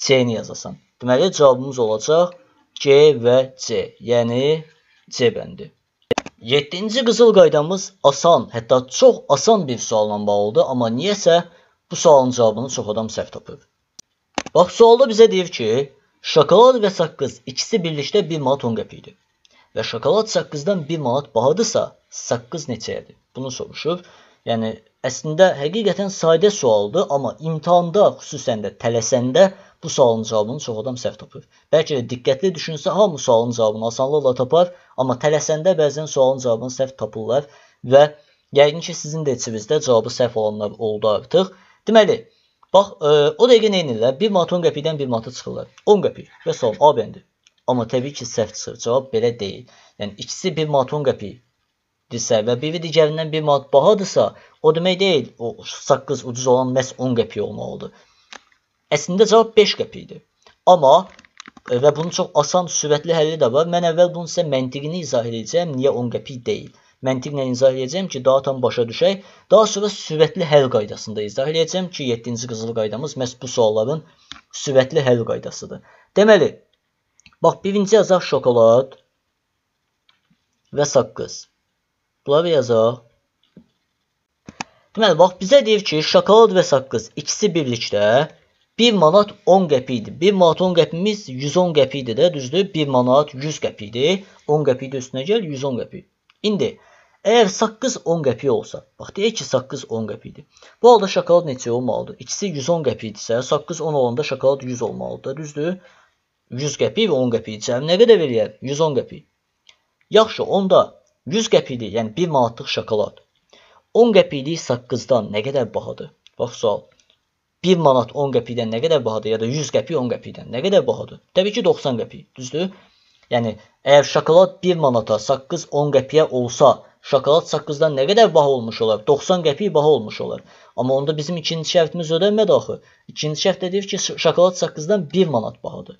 C-ni yazasan. Deməli cavabımız olacaq G və C, yəni C bəndi. Yeddinci qızıl qaydamız asan, hətta çox asan bir sualla bağlıdır, amma niyəsə bu sualın cavabını çox adam səhv tapır. Bax sualda bizə deyir ki, şokolad və saqqız ikisi birlikdə 1 manat 10 qəpikdir. Və şokolad saqqızdan 1 manat bahadırsa, saqqız neçəyədir? Bunu soruşur. Yəni əslində həqiqətən sadə sualdır, amma imtahanda, xüsusən də tələsəndə Bu sualın cavabını çox adam səhv tapır. Bəlkə də diqqətli düşünsə hamı sualın cavabını asanlıqla tapar, amma tələsəndə bəzən sualın cavabını səhv tapırlar və yəqin ki, sizin də içinizdə cavabı səhv olanlar oldu artıq. Deməli, bax ə, e, o dəqiqə nə edirlər? 1 manat 10 qəpikdən 1 manata çıxırlar. 10 qəpik və sual A bəndi. Amma təbii ki, səhv çıxır. Cavab belə deyil. Yəni ikisi 1 manat 10 qəpik dirsə və biri digərindən 1 manat bahadırsa, o demək deyil, o saqqız ucuz olan məhz 10 qəpik olmalıdır. Əslində cavab 5 qəpik idi. Amma e, və bunun çox asan, sürətli həlli də var. Mən əvvəl bunun sizə məntiqini izah edəcəm, niyə 10 qəpik deyil. Məntiqlə izah edəcəm ki, daha tam başa düşək. Daha sonra sürətli həll qaydasında izah edəcəm ki, 7-ci qızıl qaydamız məhz bu sualların sürətli həll qaydasıdır. Deməli, bax birinci yazaq şokolad və saqqız. Bunları yazaq. Deməli, bax bizə deyir ki, şokolad və saqqız ikisi birlikdə 1 manat 10 qəpik idi. 1 manat 10 qəpimiz 110 qəpik idi də, düzdür? 1 manat 100 qəpik idi. 10 qəpik də üstünə gəl 110 qəpik. İndi əgər saqqız 10 qəpik olsa, bax deyək ki, saqqız 10 qəpikdir. Bu halda şokolad neçə olmalıdır? İkisi 110 qəpik idisə, saqqız 10 olanda şokolad 100 olmalıdır, düzdür? 100 qəpik və 10 qəpik cəmi nə qədər eləyər? 110 qəpik. Yaxşı, onda 100 qəpikdir, yəni 1 manatlıq şokolad. 10 qəpiklik saqqızdan nə qədər bahadır? Bax sual. 1 manat 10 qəpikdən nə qədər bahadır ya da 100 qəpik 10 qəpikdən nə qədər bahadır? Təbii ki, 90 qəpik, düzdür? Yəni əgər şokolad 1 manata, saqqız 10 qəpiyə olsa, şokolad saqqızdan nə qədər baha olmuş olar? 90 qəpik baha olmuş olar. Amma onda bizim ikinci şərtimiz ödənmədi axı. İkinci şərt deyir ki, şokolad saqqızdan 1 manat bahadır.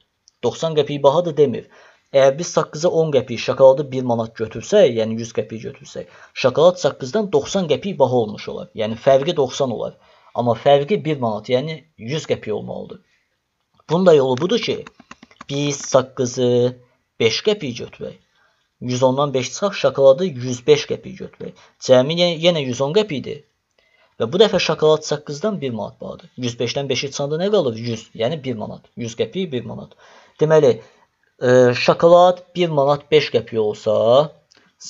90 qəpik bahadır demir. Əgər biz saqqıza 10 qəpik, şokoladı 1 manat götürsək, yəni 100 qəpik götürsək, şokolad saqqızdan 90 qəpik baha olmuş olar. Yəni fərqi 90 olar. Amma fərqi 1 manat, yəni 100 qəpik olmalıdır. Bunun da yolu budur ki, biz saqqızı 5 qəpik götürək. 110-dan 5 çıxaq, şokoladı 105 qəpik götürək. Cəmi yenə 110 qəpikdir. Və bu dəfə şokolad saqqızdan 1 manat bağlıdır. 105-dən 5-i çıxanda nə qalır? 100, yəni 1 manat. 100 qəpik 1 manat. Deməli, ə, e, şokolad 1 manat 5 qəpik olsa,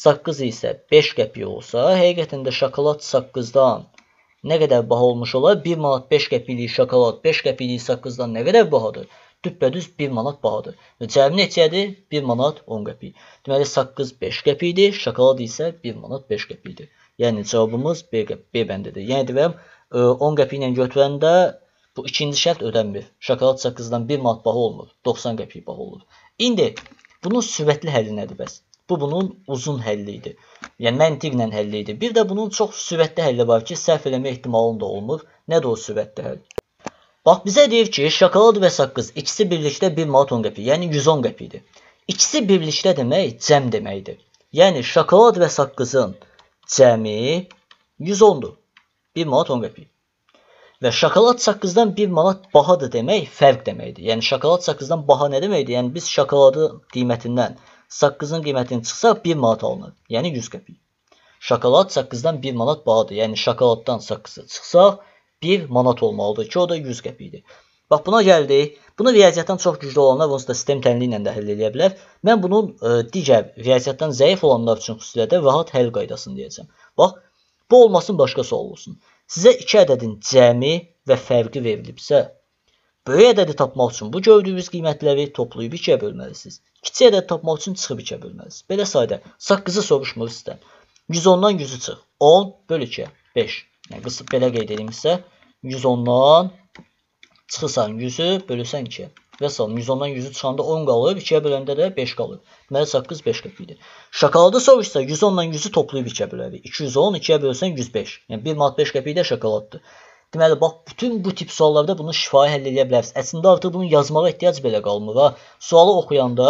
saqqız isə 5 qəpik olsa, həqiqətən də şokolad saqqızdan nə qədər baha olmuş ola? 1 manat 5 qəpiklik şokolad 5 qəpiklik saqqızdan nə qədər bahadır? Düppədüz 1 manat bahadır. Cəmi neçədir? 1 manat 10 qəpik. Deməli saqqız 5 qəpikdir, şokolad isə 1 manat 5 qəpikdir. Yəni cavabımız B, B bəndidir. Yəni deyirəm 10 e, qəpiklə götürəndə bu ikinci şərt ödənmir. Şokolad saqqızdan 1 manat baha olmur, 90 qəpik baha olur. İndi bunun sürətli həlli nədir bəs? Bu bunun uzun həlli idi. Yəni məntiqlə həll edir. Bir də bunun çox sürətli həlli var ki, səhv eləmə ehtimalın da olmur. Nədir o sürətli həll? Bax bizə deyir ki, şokolad və saqqız ikisi birlikdə 1 manat 10 qəpik, yəni 110 qəpikdir. İkisi birlikdə demək cəm deməkdir. Yəni şokolad və saqqızın cəmi 110-dur. 1 manat 10 qəpik. Və şokolad saqqızdan 1 manat bahadır demək fərq deməkdir. Yəni şokolad saqqızdan baha nə deməkdir? Yəni biz şokoladı qiymətindən saqqızın qiymətini çıxsa 1 manat alınır. Yəni 100 qəpik. Şokolad saqqızdan 1 manat bahadır. Yəni şokoladdan saqqızı çıxsa 1 manat olmalıdır ki, o da 100 qəpikdir. Bax buna gəldik. Bunu riyaziyyatdan çox güclü olanlar onsuz da sistem tənliyi ilə də həll edə bilər. Mən bunun ə, e, digər riyaziyyatdan zəif olanlar üçün xüsusilə də rahat həll qaydasını deyəcəm. Bax, bu olmasın başqası olsun. Sizə 2 ədədin cəmi və fərqi verilibsə, Böyük ədədi tapmaq üçün bu gördüyünüz qiymətləri toplayıb 2-yə bölməlisiniz. Kiçik ədədi tapmaq üçün çıxıb 2-yə bölməlisiniz. Belə sayda 8-i soruşmur sizdən. 110-dan 100-ü çıx. 10 böl 2-yə 5. Yəni qısıb belə qeyd edilmişsə 110-dan çıxırsan 100-ü bölürsən 2-yə. Və salam 110-dan 100-ü çıxanda 10 qalıb, 2-yə böləndə də 5 qalıb. Deməli 8 5 qəpikdir. Şokoladı soruşsa 110-dan 100-ü toplayıb 2-yə bölərik. 210 2-yə bölsən 105. Yəni 1 manat 5 qəpik də şokoladdır. Deməli, bax bütün bu tip suallarda bunu şifahi həll edə bilərsiniz. Əslində artıq bunun yazmağa ehtiyac belə qalmır ha. Sualı oxuyanda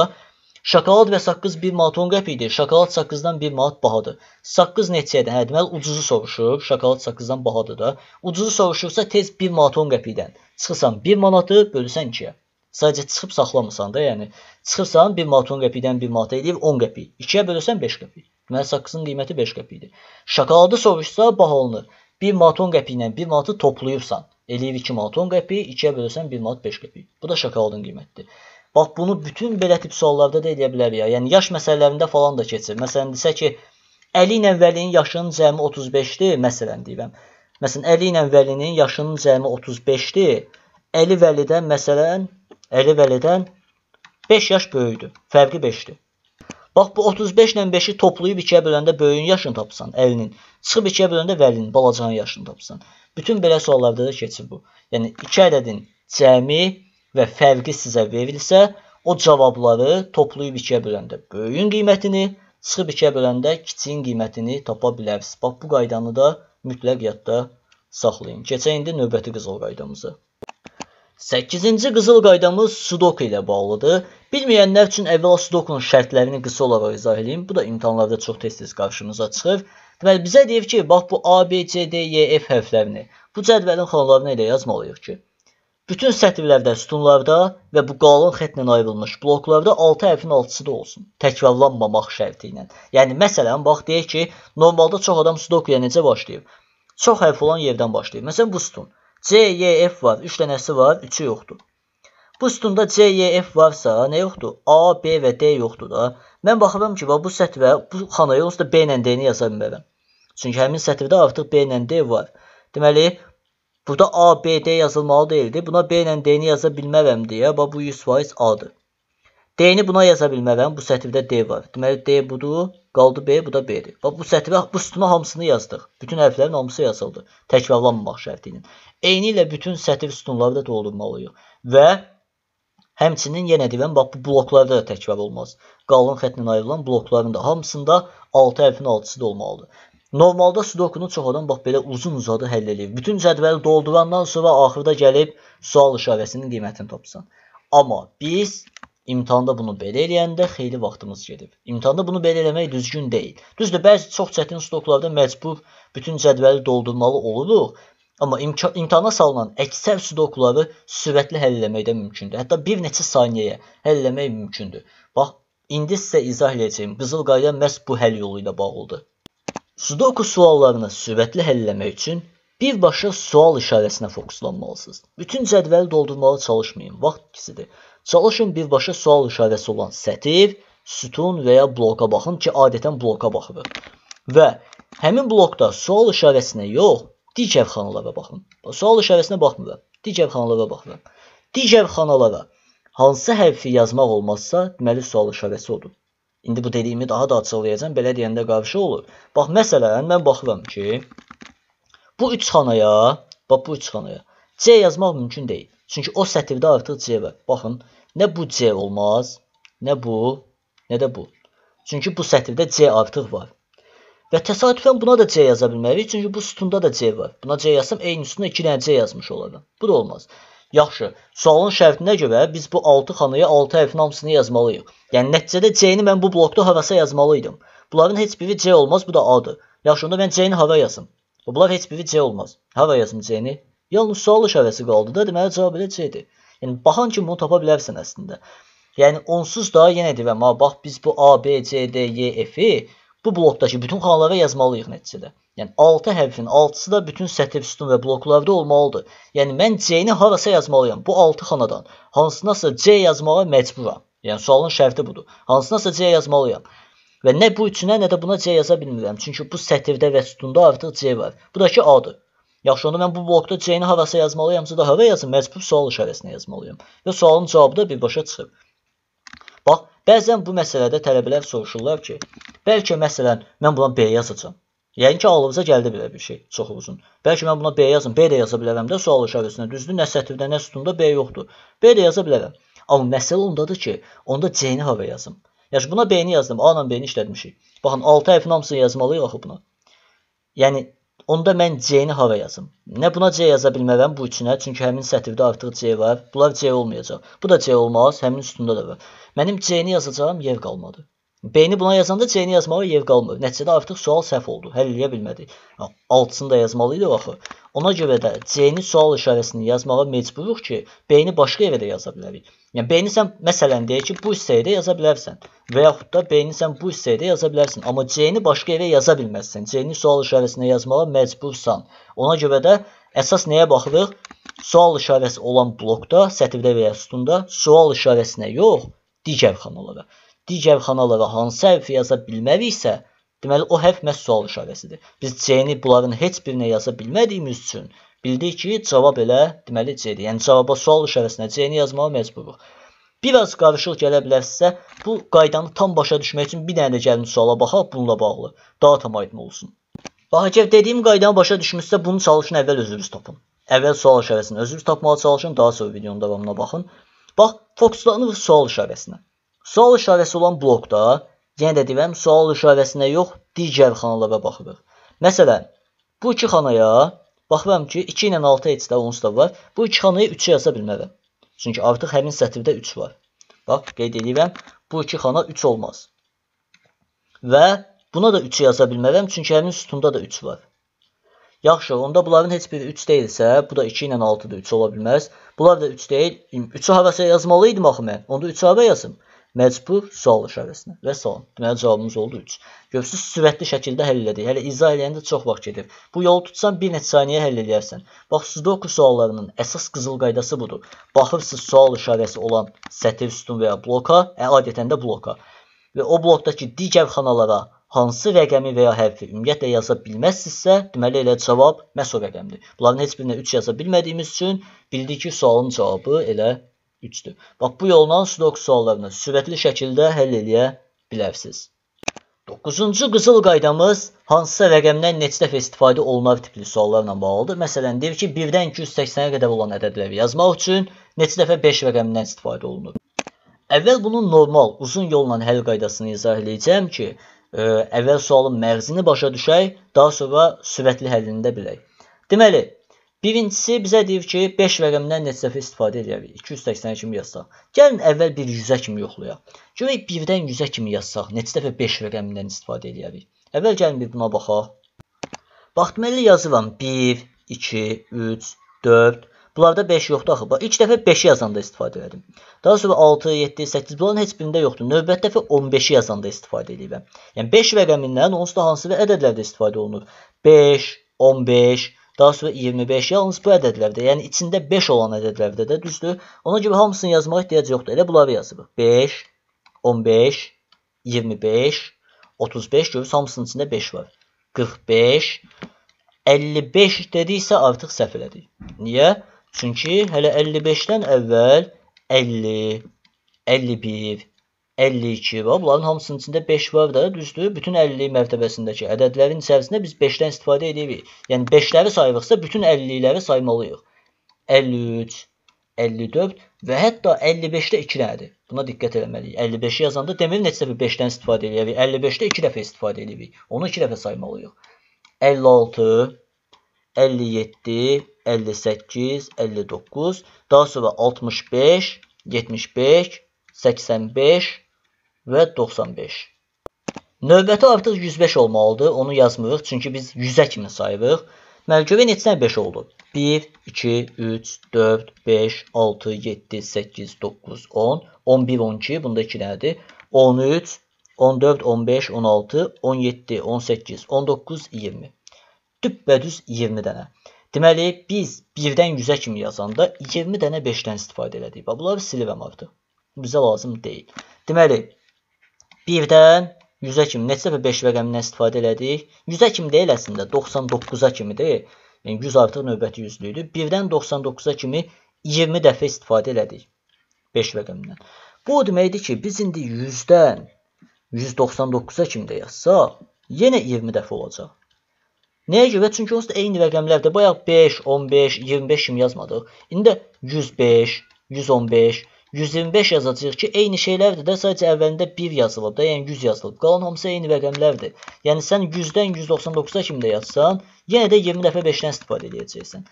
şokolad və saqqız 1 manat 10 qəpik idi. Şokolad saqqızdan 1 manat bahadır. Saqqız neçəyədir? Hə, deməli ucuzu soruşur. Şokolad saqqızdan bahadır da. Ucuzu soruşursa tez 1 manat 10 qəpikdən. Çıxırsan 1 manatı bölürsən 2-yə. Sadəcə çıxıb saxlamısan da, yəni çıxırsan 1 manat 10 qəpikdən 1 manata edib 10 qəpik. 2-yə bölürsən 5 qəpik. Deməli saqqızın qiyməti 5 qəpikdir. Şokoladı soruşsa baha olunur. 1 manat 10 qəpik ilə 1 manatı toplayıbsan. Eləyir 2 manat 10 qəpik, 2-yə bölürsən 1 manat 5 qəpik. Bu da şokoladın qiymətidir. Bax bunu bütün belə tip suallarda da eləyə bilər ya. Yəni yaş məsələlərində falan da keçir. Məsələn desə ki, Əli ilə Vəlinin yaşının cəmi 35-dir, məsələn deyirəm. Məsələn Əli ilə Vəlinin yaşının cəmi 35-dir. Əli Vəlidən məsələn Əli Vəlidən 5 yaş böyükdür. Fərqi 5-dir. Bax bu 35 ilə 5-i toplayıb 2-yə böləndə böyüyün yaşını tapsan, əlinin. Çıxıb 2-yə böləndə vəlinin, balacanın yaşını tapsan. Bütün belə suallarda da keçir bu. Yəni iki ədədin cəmi və fərqi sizə verilsə, o cavabları toplayıb 2-yə böləndə böyüyün qiymətini, çıxıb 2-yə böləndə kiçiyin qiymətini tapa bilərsiniz. Bax bu qaydanı da mütləq yadda saxlayın. Keçək indi növbəti qızıl qaydamıza. 8-ci qızıl qaydamız sudoku ilə bağlıdır. Bilməyənlər üçün əvvəla sudokunun şərtlərini qısa olaraq izah edeyim. Bu da imtahanlarda çox tez-tez qarşımıza çıxır. Deməli bizə deyir ki, bax bu A, B, C, D, Y, e, F hərflərini bu cədvəlin xanalarına ilə yazmalıyıq ki, bütün sətirlərdə, sütunlarda və bu qalın xəttlə ayrılmış bloklarda 6 hərfin altısı da olsun. Təkrarlanmamaq şərti ilə. Yəni məsələn bax deyək ki, normalda çox adam sudokuya necə başlayır? Çox hərf olan yerdən başlayır. Məsələn bu sütun. C, Y, F var. 3 dənəsi var, 3-ü yoxdur. Bu sütunda C, Y, F varsa, nə yoxdur? A, B və D yoxdur da. Mən baxıram ki, bu sətrə, bu xanaya onsuz da B ilə D-ni yaza bilmərəm. Çünki həmin sətirdə artıq B ilə D var. Deməli, burada A, B, D yazılmalı deyildi. Buna B ilə D-ni yaza bilmərəm deyə, bu 100% A-dır. D-ni buna yaza bilmərəm. Bu sətirdə D var. Deməli, D budur, qaldı B, bu da B-dir. Bu sətrə, bu sütuna hamısını yazdıq. Bütün hərflərin hamısı yazıldı. Təkrarlanmamaq şərti ilə. Eyni ilə bütün sətir sütunları da doldurmalıyıq və həmçinin yenə deyirəm, bax bu bloklarda da təkrar olmaz. Qalın xəttlə ayrılan blokların da hamısında 6 hərfin altısı da olmalıdır. Normalda sudokunu çox adam bax belə uzun-uzadı həll eləyir. Bütün cədvəli doldurandan sonra axırda gəlib sual işarəsinin qiymətini tapsan. Amma biz imtahanda bunu belə eləyəndə xeyli vaxtımız gedib. İmtahanda bunu belə eləmək düzgün deyil. Düzdür, bəzi çox çətin sudoklarda məcbur bütün cədvəli doldurmalı oluruq. Amma imka imtahana salınan əksər sudokuları sürətli həll etmək də mümkündür. Hətta bir neçə saniyəyə həll etmək mümkündür. Bax, indi sizə izah edəcəyim qızıl qayda məhz bu həll yolu ilə bağlıdır. Sudoku suallarını sürətli həll etmək üçün birbaşa sual işarəsinə fokuslanmalısınız. Bütün cədvəli doldurmağa çalışmayın, vaxt ikisidir. Çalışın birbaşa sual işarəsi olan sətir, sütun və ya bloka baxın ki, adətən bloka baxırıq. Və həmin blokda sual işarəsinə yox, digər xanalara baxın. Sual işarəsinə baxmıram. Digər xanalara baxıram. Digər xanalara hansı hərfi yazmaq olmazsa, deməli sual işarəsi odur. İndi bu dediyimi daha da açıqlayacağam. Belə deyəndə qarşı olur. Bax məsələn mən baxıram ki, bu 3 xanaya, bax bu 3 xanaya C yazmaq mümkün deyil. Çünki o sətirdə artıq C var. Baxın, nə bu C olmaz, nə bu, nə də bu. Çünki bu sətirdə C artıq var. Və təsadüfən buna da C yaza bilməliyik, çünki bu sütunda da C var. Buna C yazsam eyni üstünə 2 dənə C yazmış olaram. Bu da olmaz. Yaxşı. Sualın şərtinə görə biz bu 6 xanaya 6 hərfin hamısını yazmalıyıq. Yəni nəticədə C-ni mən bu blokda havasa yazmalıydım. Bunların heç biri C olmaz, bu da A-dır. Yaxşı, onda mən C-ni hava yazım. Bunlar heç biri C olmaz. Hava yazım C-ni. Yalnız sual işarəsi qaldı da, deməli cavab elə C-dir. Yəni baxan kimi bunu tapa bilərsən əslində. Yəni onsuz da yenə deyirəm, ha bax biz bu A, B, C, D, Y, e, F-i Bu blokdakı bütün xanalara yazmalıyıq nəticədə. Yəni 6 hərfin 6-sı da bütün sətir, sütun və bloklarda olmalıdır. Yəni mən C-ni harasa yazmalıyam bu 6 xanadan. Hansınasa C yazmağa məcburam. Yəni sualın şərti budur. Hansınasa C yazmalıyam. Və nə bu üçünə, nə də buna C yaza bilmirəm. Çünki bu sətirdə və sütunda artıq C var. Bu da ki A-dır. Yaxşı, onda mən bu blokda C-ni harasa yazmalıyamsa da hara yazım? Məcbur sual işarəsinə yazmalıyam. Və sualın cavabı da birbaşa çıxıb. Bax, Bəzən bu məsələdə tələbələr soruşurlar ki, bəlkə məsələn mən buna B yazacağam. Yəni ki, ağlımıza gəldi belə bir şey çoxumuzun. Bəlkə mən buna B yazım, B də yaza bilərəm də sual işarəsinə, düzdür? Nə sətirdə, nə sütunda B yoxdur. B də yaza bilərəm. Amma məsələ ondadır ki, onda C-ni hava yazım. Yəni buna B-ni yazdım, A-la B-ni işlətmişik. Baxın, 6 hərfin hamısını yazmalıyıq axı buna. Yəni Onda mən C-ni hara yazım? Nə buna C yaza bilmərəm bu üçünə, çünki həmin sətirdə artıq C var. Bunlar C olmayacaq. Bu da C olmaz, həmin üstündə də var. Mənim C-ni yazacağım yer qalmadı. Beyni buna yazanda C-ni yazmağa yer qalmır. Nəticədə artıq sual səhv oldu. Həll eləyə bilmədi. Altısını da yazmalı idi axı. Ona görə də C-ni sual işarəsini yazmağa məcburuq ki, beyni başqa yerə də yaza bilərik. Yəni beyni sən məsələn deyək ki, bu hissəyə də yaza bilərsən və yaxud da beyni sən bu hissəyə də yaza bilərsən, amma C-ni başqa yerə yaza bilməzsən. C-ni sual işarəsinə yazmağa məcbursan. Ona görə də əsas nəyə baxırıq? Sual işarəsi olan blokda, sətirdə və ya sütunda sual işarəsinə yox, digər xanalara digər xanalara hansı hərfi yaza bilməriksə, deməli o hərf məhz sual işarəsidir. Biz C-ni bunların heç birinə yaza bilmədiyimiz üçün bildik ki, cavab elə deməli C-dir. Yəni cavaba sual işarəsinə C-ni yazmağa məcburuq. Bir az qarışıq gələ bilərsə, bu qaydanı tam başa düşmək üçün bir dənə də gəlin suala baxaq bununla bağlı. Daha tam aydın olsun. Bahçev dediyim qaydanı başa düşmüşsə, bunu çalışın əvvəl özünüz tapın. Əvvəl sual işarəsini özünüz tapmağa çalışın, daha sonra videonun davamına baxın. Bax, fokuslanırıq sual işarəsinə. Sual işarəsi olan blokda, yenə də deyirəm, sual işarəsinə yox, digər xanalara baxırıq. Məsələn, bu iki xanaya baxıram ki, 2 ilə 6 heç-də onsuz da var. Bu iki xanaya 3 yaza bilmərəm. Çünki artıq həmin sətirdə 3 var. Bax, qeyd edirəm, bu iki xana 3 olmaz. Və buna da 3 yaza bilmərəm, çünki həmin sütunda da 3 var. Yaxşı, onda bunların heç biri 3 deyilsə, bu da 2 ilə 6 da 3 ola bilməz. Bunlar da 3 deyil. 3-ü havasıya yazmalı idim axı mən. Onda 3-ü hava yazım məcbur sual işarəsinə və salam. Deməli cavabımız oldu 3. Görürsüz, sürətli şəkildə həll elədik. Hələ izah eləyəndə çox vaxt gedir. Bu yolu tutsan 1 neçə saniyə həll eləyərsən. Bax, sudoku suallarının əsas qızıl qaydası budur. Baxırsınız sual işarəsi olan sətir, sütun və ya bloka, ə, hə, adətən də bloka və o blokdakı digər xanalara hansı rəqəmi və ya hərfi ümumiyyətlə yaza bilməzsinizsə, deməli elə cavab məhz o rəqəmdir. Bunların heç birinə 3 yaza bilmədiyimiz üçün bildik ki, sualın cavabı elə 3-dür. Bax bu yolla sudoku suallarını sürətli şəkildə həll eləyə bilərsiniz. 9-cu qızıl qaydamız hansısa rəqəmdən neçə dəfə istifadə olunar tipli suallarla bağlıdır. Məsələn, deyir ki, 1-dən 280-ə qədər olan ədədləri yazmaq üçün neçə dəfə 5 rəqəmindən istifadə olunur. Əvvəl bunun normal, uzun yolla həll qaydasını izah edəcəm ki, ə, e, əvvəl sualın məğzini başa düşək, daha sonra sürətli həllini də bilək. Deməli, Birincisi bizə deyir ki, 5 rəqəmindən neçə dəfə istifadə edirik? 280 kimi yazsaq. Gəlin əvvəl bir 100-ə kimi yoxlayaq. Görək 1-dən 100-ə kimi yazsaq, neçə dəfə 5 rəqəmindən istifadə edirik? Əvvəl gəlin bir buna baxaq. Baxdım elə yazıram 1, 2, 3, 4. Bunlarda 5 yoxdur axı. Bax, ilk dəfə 5-i yazanda istifadə elədim. Daha sonra 6, 7, 8 bunların heç birində yoxdur. Növbəti dəfə 15-i yazanda istifadə edibəm. Yəni 5 rəqəmindən onsuz da hansı və ədədlərdə istifadə olunur? 5, 15, Daha sonra 25 yalnız bu ədədlərdə, yəni içində 5 olan ədədlərdə də düzdür. Ona görə hamısını yazmağa ehtiyac yoxdur. Elə bunları yazırıq. 5, 15, 25, 35 görürüz hamısının içində 5 var. 45, 55 dediksə artıq səhv elədik. Niyə? Çünki hələ 55-dən əvvəl 50, 51, 52 və bunların hamısının içində 5 var da, düzdür? Bütün 50 mərtəbəsindəki ədədlərin içərisində biz 5-dən istifadə edirik. Yəni 5-ləri sayırıqsa bütün 50-ləri saymalıyıq. 53, 54 və hətta 55-də 2 dənədir. Buna diqqət etməliyik. 55-i yazanda demir neçə dəfə 5-dən istifadə edirik? 55-də yəni, 2 dəfə istifadə edirik. Onu 2 dəfə saymalıyıq. 56, 57, 58, 59, daha sonra 65, 75, 85 və 95. Növbəti artıq 105 olmalıdır. Onu yazmırıq, çünki biz 100-ə kimi sayırıq. Mərkəbə neçədən 5 oldu? 1, 2, 3, 4, 5, 6, 7, 8, 9, 10, 11, 12, bunda 2 dənədir. 13, 14, 15, 16, 17, 18, 19, 20. Düppədüz 20 dənə. Deməli, biz 1-dən 100-ə kimi yazanda 20 dənə 5-dən istifadə elədik. Bunları silirəm artıq. Bizə lazım deyil. Deməli, 1-dən 100-ə kimi neçə dəfə 5 rəqəmindən istifadə elədik? 100-ə kimi deyil əslində, 99-a kimidir. Yəni 100 artıq növbəti yüzlüydü. 1-dən 99-a kimi 20 dəfə istifadə elədik 5 rəqəmindən. Bu o deməkdir ki, biz indi 100-dən 199-a kimi də yazsaq, yenə 20 dəfə olacaq. Nəyə görə? Çünki onsuz da eyni rəqəmlərdə bayaq 5, 15, 25 kimi yazmadıq. İndi də 105, 115, 115 125 yazacağıq ki, eyni şeylərdir də, sadəcə əvvəlində 1 yazılıb da, yəni 100 yazılıb. Qalan hamısı eyni rəqəmlərdir. Yəni sən 100-dən 199-a kimi də yazsan, yenə də 20 dəfə 5-dən istifadə edəcəksən.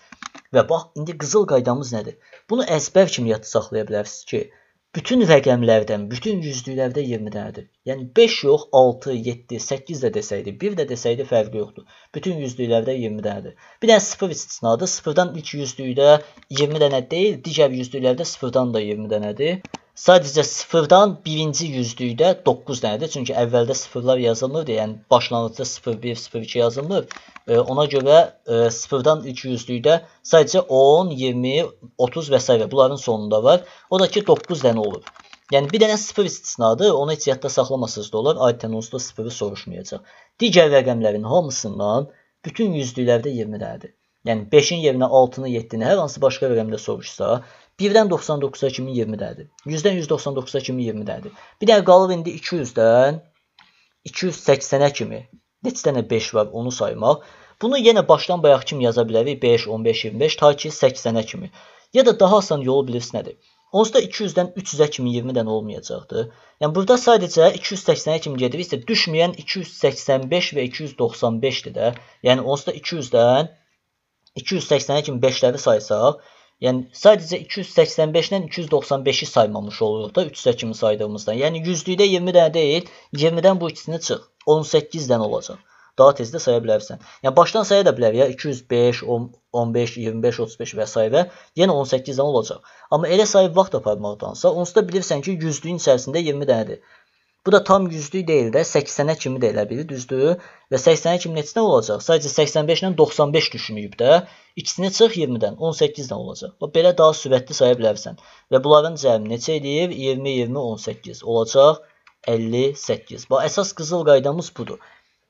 Və bax, indi qızıl qaydamız nədir? Bunu əzbər kimi yadda saxlaya bilərsiniz ki, Bütün rəqəmlərdən, bütün yüzlüklərdə 20 dənədir. Yəni 5 yox, 6, 7, 8 də desəydi, 1 də desəydi fərqi yoxdur. Bütün yüzlüklərdə 20 dənədir. Bir dənə 0 istisnadır. 0-dan ilk yüzlükdə 20 dənə deyil, digər yüzlüklərdə 0-dan da 20 dənədir. Sadəcə sıfırdan birinci yüzlükdə 9 dənədir. Çünki əvvəldə sıfırlar yazılmır, yəni başlanğıcda 01, 02 yazılmır. E, ona görə e, sıfırdan ilk yüzlükdə sadəcə 10, 20, 30 və s. bunların sonunda var. O da ki 9 dənə olur. Yəni bir dənə sıfır istisnadır. Onu heç yadda saxlamasınız da olar. Aytənuzda sıfırı soruşmayacaq. Digər rəqəmlərin hamısından bütün yüzlüklərdə 20 dənədir. Yəni 5-in yerinə 6-nı, 7-ni hər hansı başqa rəqəmdə soruşsa, 1-dən 99-a kimi 20-dədir. 100-dən 199-a kimi 20-dədir. Bir dənə qalıb indi 200-dən 280-ə kimi. Neçə dənə 5 var onu saymaq. Bunu yenə başdan bayaq kimi yaza bilərik. 5, 15, 25 ta ki 80-ə kimi. Ya da daha asan yolu bilirsiniz nədir? Onsuz da 200-dən 300-ə kimi 20 dənə olmayacaqdı. Yəni burada sadəcə 280-ə kimi gediriksə düşməyən 285 və 295-dir də. Yəni onsuz da 200-dən 280-ə kimi 5-ləri saysaq Yəni sadəcə 285-dən 295-i saymamış oluruq da 3-ə kimi saydığımızdan. Yəni 100-lükdə 20 dənə deyil, 20-dən bu ikisini çıx, 18 dənə olacaq. Daha tez də saya bilərsən. Yəni başdan saya da bilər ya 205, 10, 15, 25, 35 və s. və yenə 18 dənə olacaq. Amma elə sayıb vaxt aparmaqdansa, onsuz da bilirsən ki, 100-lüyün içərisində 20 dənədir. Bu da tam yüzlük deyil də 80-ə kimi də elə bilir, düzdür? Və 80-ə kimi neçə olacaq? Sadəcə 85 ilə 95 düşməyib də. İkisinə çıx 20-dən, 18-dən olacaq. Və belə daha sürətli saya bilərsən. Və bunların cəmi neçə edir? 20, 20, 18 olacaq 58. Bax əsas qızıl qaydamız budur.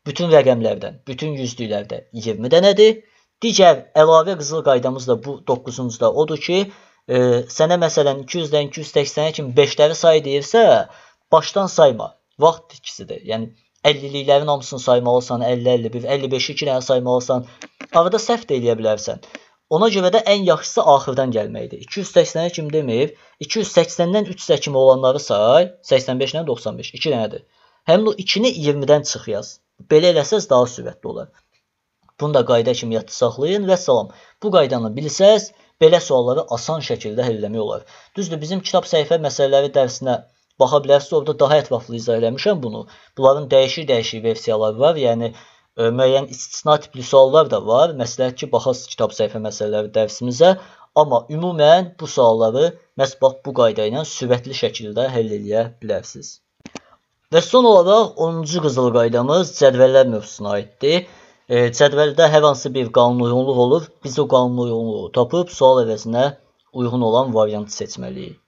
Bütün rəqəmlərdən, bütün yüzlüklərdə 20 dənədir. Digər əlavə qızıl qaydamız da bu 9-cuda odur ki, e, sənə məsələn 200-dən 280-ə kimi 5-ləri say deyirsə, başdan sayma. Vaxt itkisidir. Yəni 50-liklərin hamısını saymalısan, 50-51, 55-i 2 dənə saymalısan. Arada səhv də eləyə bilərsən. Ona görə də ən yaxşısı axırdan gəlməkdir. 280-ə kimi deməyib, 280-dən 300-ə kimi olanları say, 85-dən 95, 2 dənədir. Həmin o 2-ni 20-dən çıx yaz. Belə eləsəz daha sürətli olar. Bunu da qayda kimi yadda saxlayın və salam. Bu qaydanı bilsəz, belə sualları asan şəkildə həll etmək olar. Düzdür, bizim kitab səhifə məsələləri dərsinə Baxa bilərsiniz, orada daha ətraflı izah eləmişəm bunu. Bunların dəyişik-dəyişik versiyaları var. Yəni ə, e, müəyyən istisna tipli suallar da var. Məsələn ki, baxasınız kitab səhifə məsələləri dərsimizə, amma ümumən bu sualları məhz bax bu qayda ilə sürətli şəkildə həll edə bilərsiniz. Və son olaraq 10-cu qızıl qaydamız cədvəllər mövzusuna aiddir. E, cədvəldə hər hansı bir qanunauyğunluq olur, biz o qanunauyğunluğu tapıb sual əvəzinə uyğun olan variantı seçməliyik.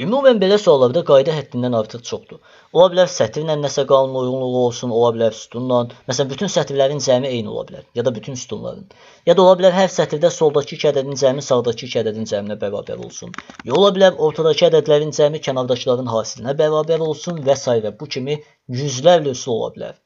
Ümumən belə suallarda qayda həddindən artıq çoxdur. Ola bilər sətirlə nəsə qanuna uyğunluğu olsun, ola bilər sütunla. Məsələn, bütün sətirlərin cəmi eyni ola bilər, ya da bütün sütunların. Ya da ola bilər hər sətirdə soldakı iki ədədin cəmi sağdakı iki ədədin cəminə bərabər olsun. Ya ola bilər ortadakı ədədlərin cəmi kənardakıların hasilinə bərabər olsun və s. bu kimi yüzlərlə üsul ola bilər.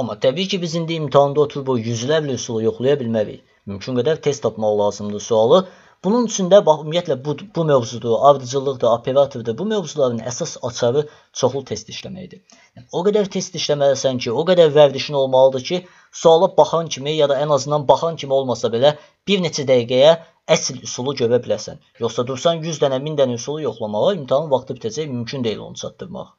Amma təbii ki, biz indi imtahanda oturub o yüzlərlə üsulu yoxlaya bilmərik. Mümkün qədər tez tapmaq lazımdır sualı Bunun üçün də bax ümumiyyətlə bu bu mövzudur, ardıcıllıqdır, operatordur. Bu mövzuların əsas açarı çoxlu test işləməkdir. Yəni, o qədər test işləməlisən ki, o qədər vərdişin olmalıdır ki, suala baxan kimi ya da ən azından baxan kimi olmasa belə bir neçə dəqiqəyə əsl üsulu görə biləsən. Yoxsa dursan 100 dənə, 1000 dənə üsulu yoxlamağa imtahanın vaxtı bitəcək, mümkün deyil onu çatdırmaq.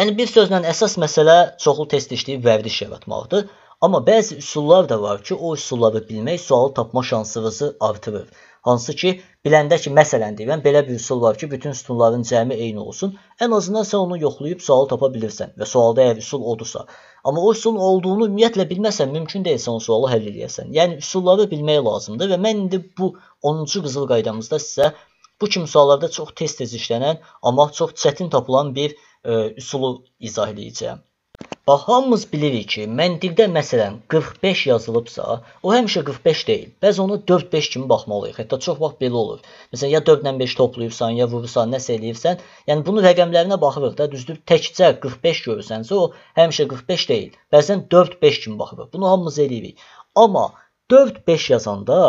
Yəni bir sözlə əsas məsələ çoxlu test işləyib vərdiş yaratmaqdır. Amma bəzi üsullar da var ki, o üsulları bilmək sualı tapma şansınızı artırır. Hansı ki, biləndə ki, məsələn deyirəm, belə bir üsul var ki, bütün sütunların cəmi eyni olsun. Ən azından sən onu yoxlayıb sualı tapa bilirsən və sualda əgər üsul odursa. Amma o üsulun olduğunu ümumiyyətlə bilməsən, mümkün deyil sən o sualı həll edəsən. Yəni üsulları bilmək lazımdır və mən indi bu 10-cu qızıl qaydamızda sizə bu kimi suallarda çox tez-tez işlənən, amma çox çətin tapılan bir ə, e, üsulu izah edəcəyəm. Və hamımız bilirik ki, məntiqdə məsələn 45 yazılıbsa, o həmişə 45 deyil. Bəzən ona 4-5 kimi baxmalıyıq. Hətta çox vaxt belə olur. Məsələn, ya 4-lə 5 toplayıbsan, ya vurursan, nəsə eləyirsən. Yəni bunun rəqəmlərinə baxırıq da, düzdür? Təkcə 45 görürsənsə, o həmişə 45 deyil. Bəzən 4-5 kimi baxırıq. Bunu hamımız eləyirik. Amma 4-5 yazanda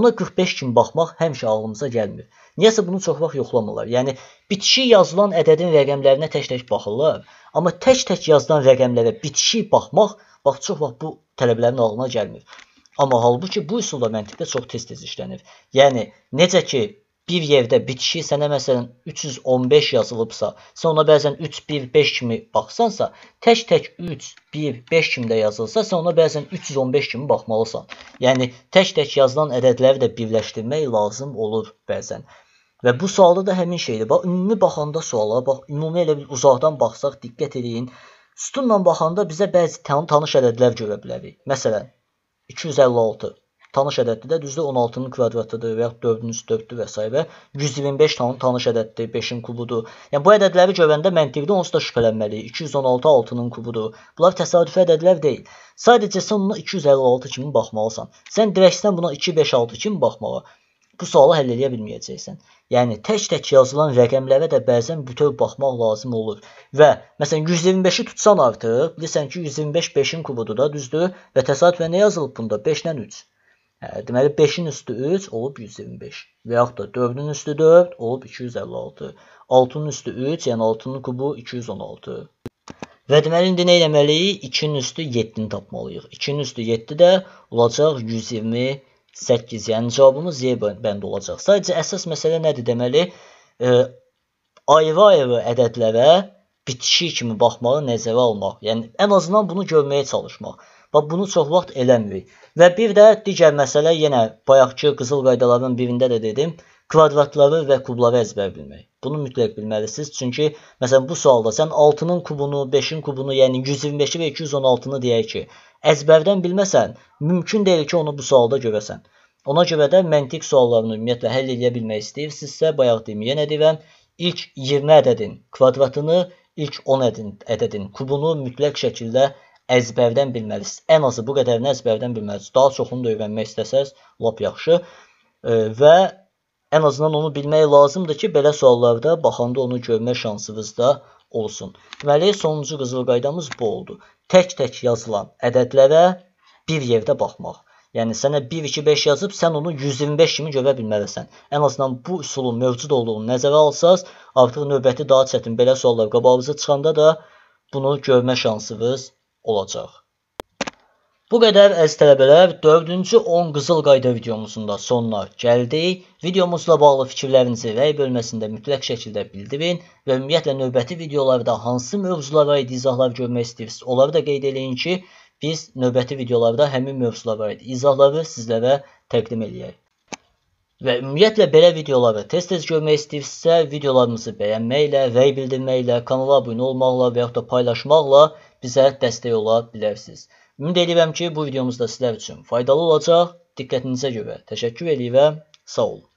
ona 45 kimi baxmaq həmişə ağlımıza gəlmir. Niyəsə bunu çox vaxt yoxlamırlar. Yəni bitişik yazılan ədədin rəqəmlərinə tək-tək baxırlar, amma tək-tək yazılan rəqəmlərə bitişik baxmaq bax çox vaxt bu tələblərin ağlına gəlmir. Amma halbuki bu üsul da məntiqdə çox tez-tez işlənir. Yəni necə ki bir yerdə bitişi sənə məsələn 315 yazılıbsa, sən ona bəzən 315 kimi baxsansa, tək-tək 315 kimi də yazılsa, sən ona bəzən 315 kimi baxmalısan. Yəni tək-tək yazılan ədədləri də birləşdirmək lazım olur bəzən. Və bu sualda da həmin şeydir. Bax ümumi baxanda suala, bax ümumi elə bir uzaqdan baxsaq diqqət eləyin. Sütunla baxanda bizə bəzi tan tanış ədədlər görə bilərik. Məsələn, 256 tanış ədəddir də düzdür 16-nın kvadratıdır və ya 4-ün üstü 4-dür və s. və 125 tam tanış ədəddir, 5-in kubudur. Yəni bu ədədləri görəndə məntiqdə onsuz da şübhələnməliyik. 216 6-nın kubudur. Bunlar təsadüfi ədədlər deyil. Sadəcə sən ona 256 kimi baxmalısan. Sən direktdən buna 256 kimi baxmağa bu sualı həll edə bilməyəcəksən. Yəni tək-tək yazılan rəqəmlərə də bəzən bütöv baxmaq lazım olur. Və məsələn 125-i tutsan artıq, bilirsən ki 125 5-in kubudur da, düzdür? Və təsadüfən nə yazılıb bunda? 5-dən 3. Deməli 5-in üstü 3 olub 125 və yaxud da 4-ün üstü 4 olub 256. 6-nın üstü 3, yəni 6-nın kubu 216. Və deməli indi nə etməliyik? 2-nin üstü 7-ni tapmalıyıq. 2-nin üstü 7 də olacaq 128. Yəni cavabımız Y bəndi olacaq. Sadəcə əsas məsələ nədir deməli? E, Ayva-ayva ədədlərə bitişik kimi baxmağı nəzərə almaq. Yəni ən azından bunu görməyə çalışmaq. Bax bunu çox vaxt eləmirik. Və bir də digər məsələ yenə bayaqki qızıl qaydaların birində də dedim, kvadratları və kubları əzbər bilmək. Bunu mütləq bilməlisiniz. Çünki məsələn bu sualda sən 6-nın kubunu, 5-in kubunu, yəni 125-i və 216-nı deyək ki, əzbərdən bilməsən, mümkün deyil ki, onu bu sualda görəsən. Ona görə də məntiq suallarını ümumiyyətlə həll edə bilmək istəyirsinizsə, bayaq deyim, yenə deyirəm, ilk 20 ədədin kvadratını, ilk 10 ədədin, ədədin kubunu mütləq şəkildə əzbərdən bilməlisiniz. Ən azı bu qədərini əzbərdən bilməlisiniz. Daha çoxunu da öyrənmək istəsəz, lap yaxşı. Və ən azından onu bilmək lazımdır ki, belə suallarda baxanda onu görmə şansınız da olsun. Deməli, sonuncu qızıl qaydamız bu oldu. Tək-tək yazılan ədədlərə bir yerdə baxmaq. Yəni sənə 1 2 5 yazıb sən onu 125 kimi görə bilməlisən. Ən azından bu üsulun mövcud olduğunu nəzərə alsaz, artıq növbəti daha çətin belə suallar qabağınıza çıxanda da bunu görmə şansınız olacaq. Bu qədər əziz tələbələr, 4-cü 10 qızıl qayda videomuzun da sonuna gəldik. Videomuzla bağlı fikirlərinizi rəy bölməsində mütləq şəkildə bildirin və ümumiyyətlə növbəti videolarda hansı mövzulara aid izahlar görmək istəyirsiniz, onları da qeyd eləyin ki, biz növbəti videolarda həmin mövzulara aid izahları sizlərə təqdim eləyək. Və ümumiyyətlə belə videoları tez-tez görmək istəyirsinizsə, videolarımızı bəyənməklə, rəy bildirməklə, kanala abunə olmaqla və yaxud da paylaşmaqla bizə dəstək ola bilərsiniz. Ümid edirəm ki, bu videomuz da sizlər üçün faydalı olacaq. Diqqətinizə görə təşəkkür edirəm. Sağ olun.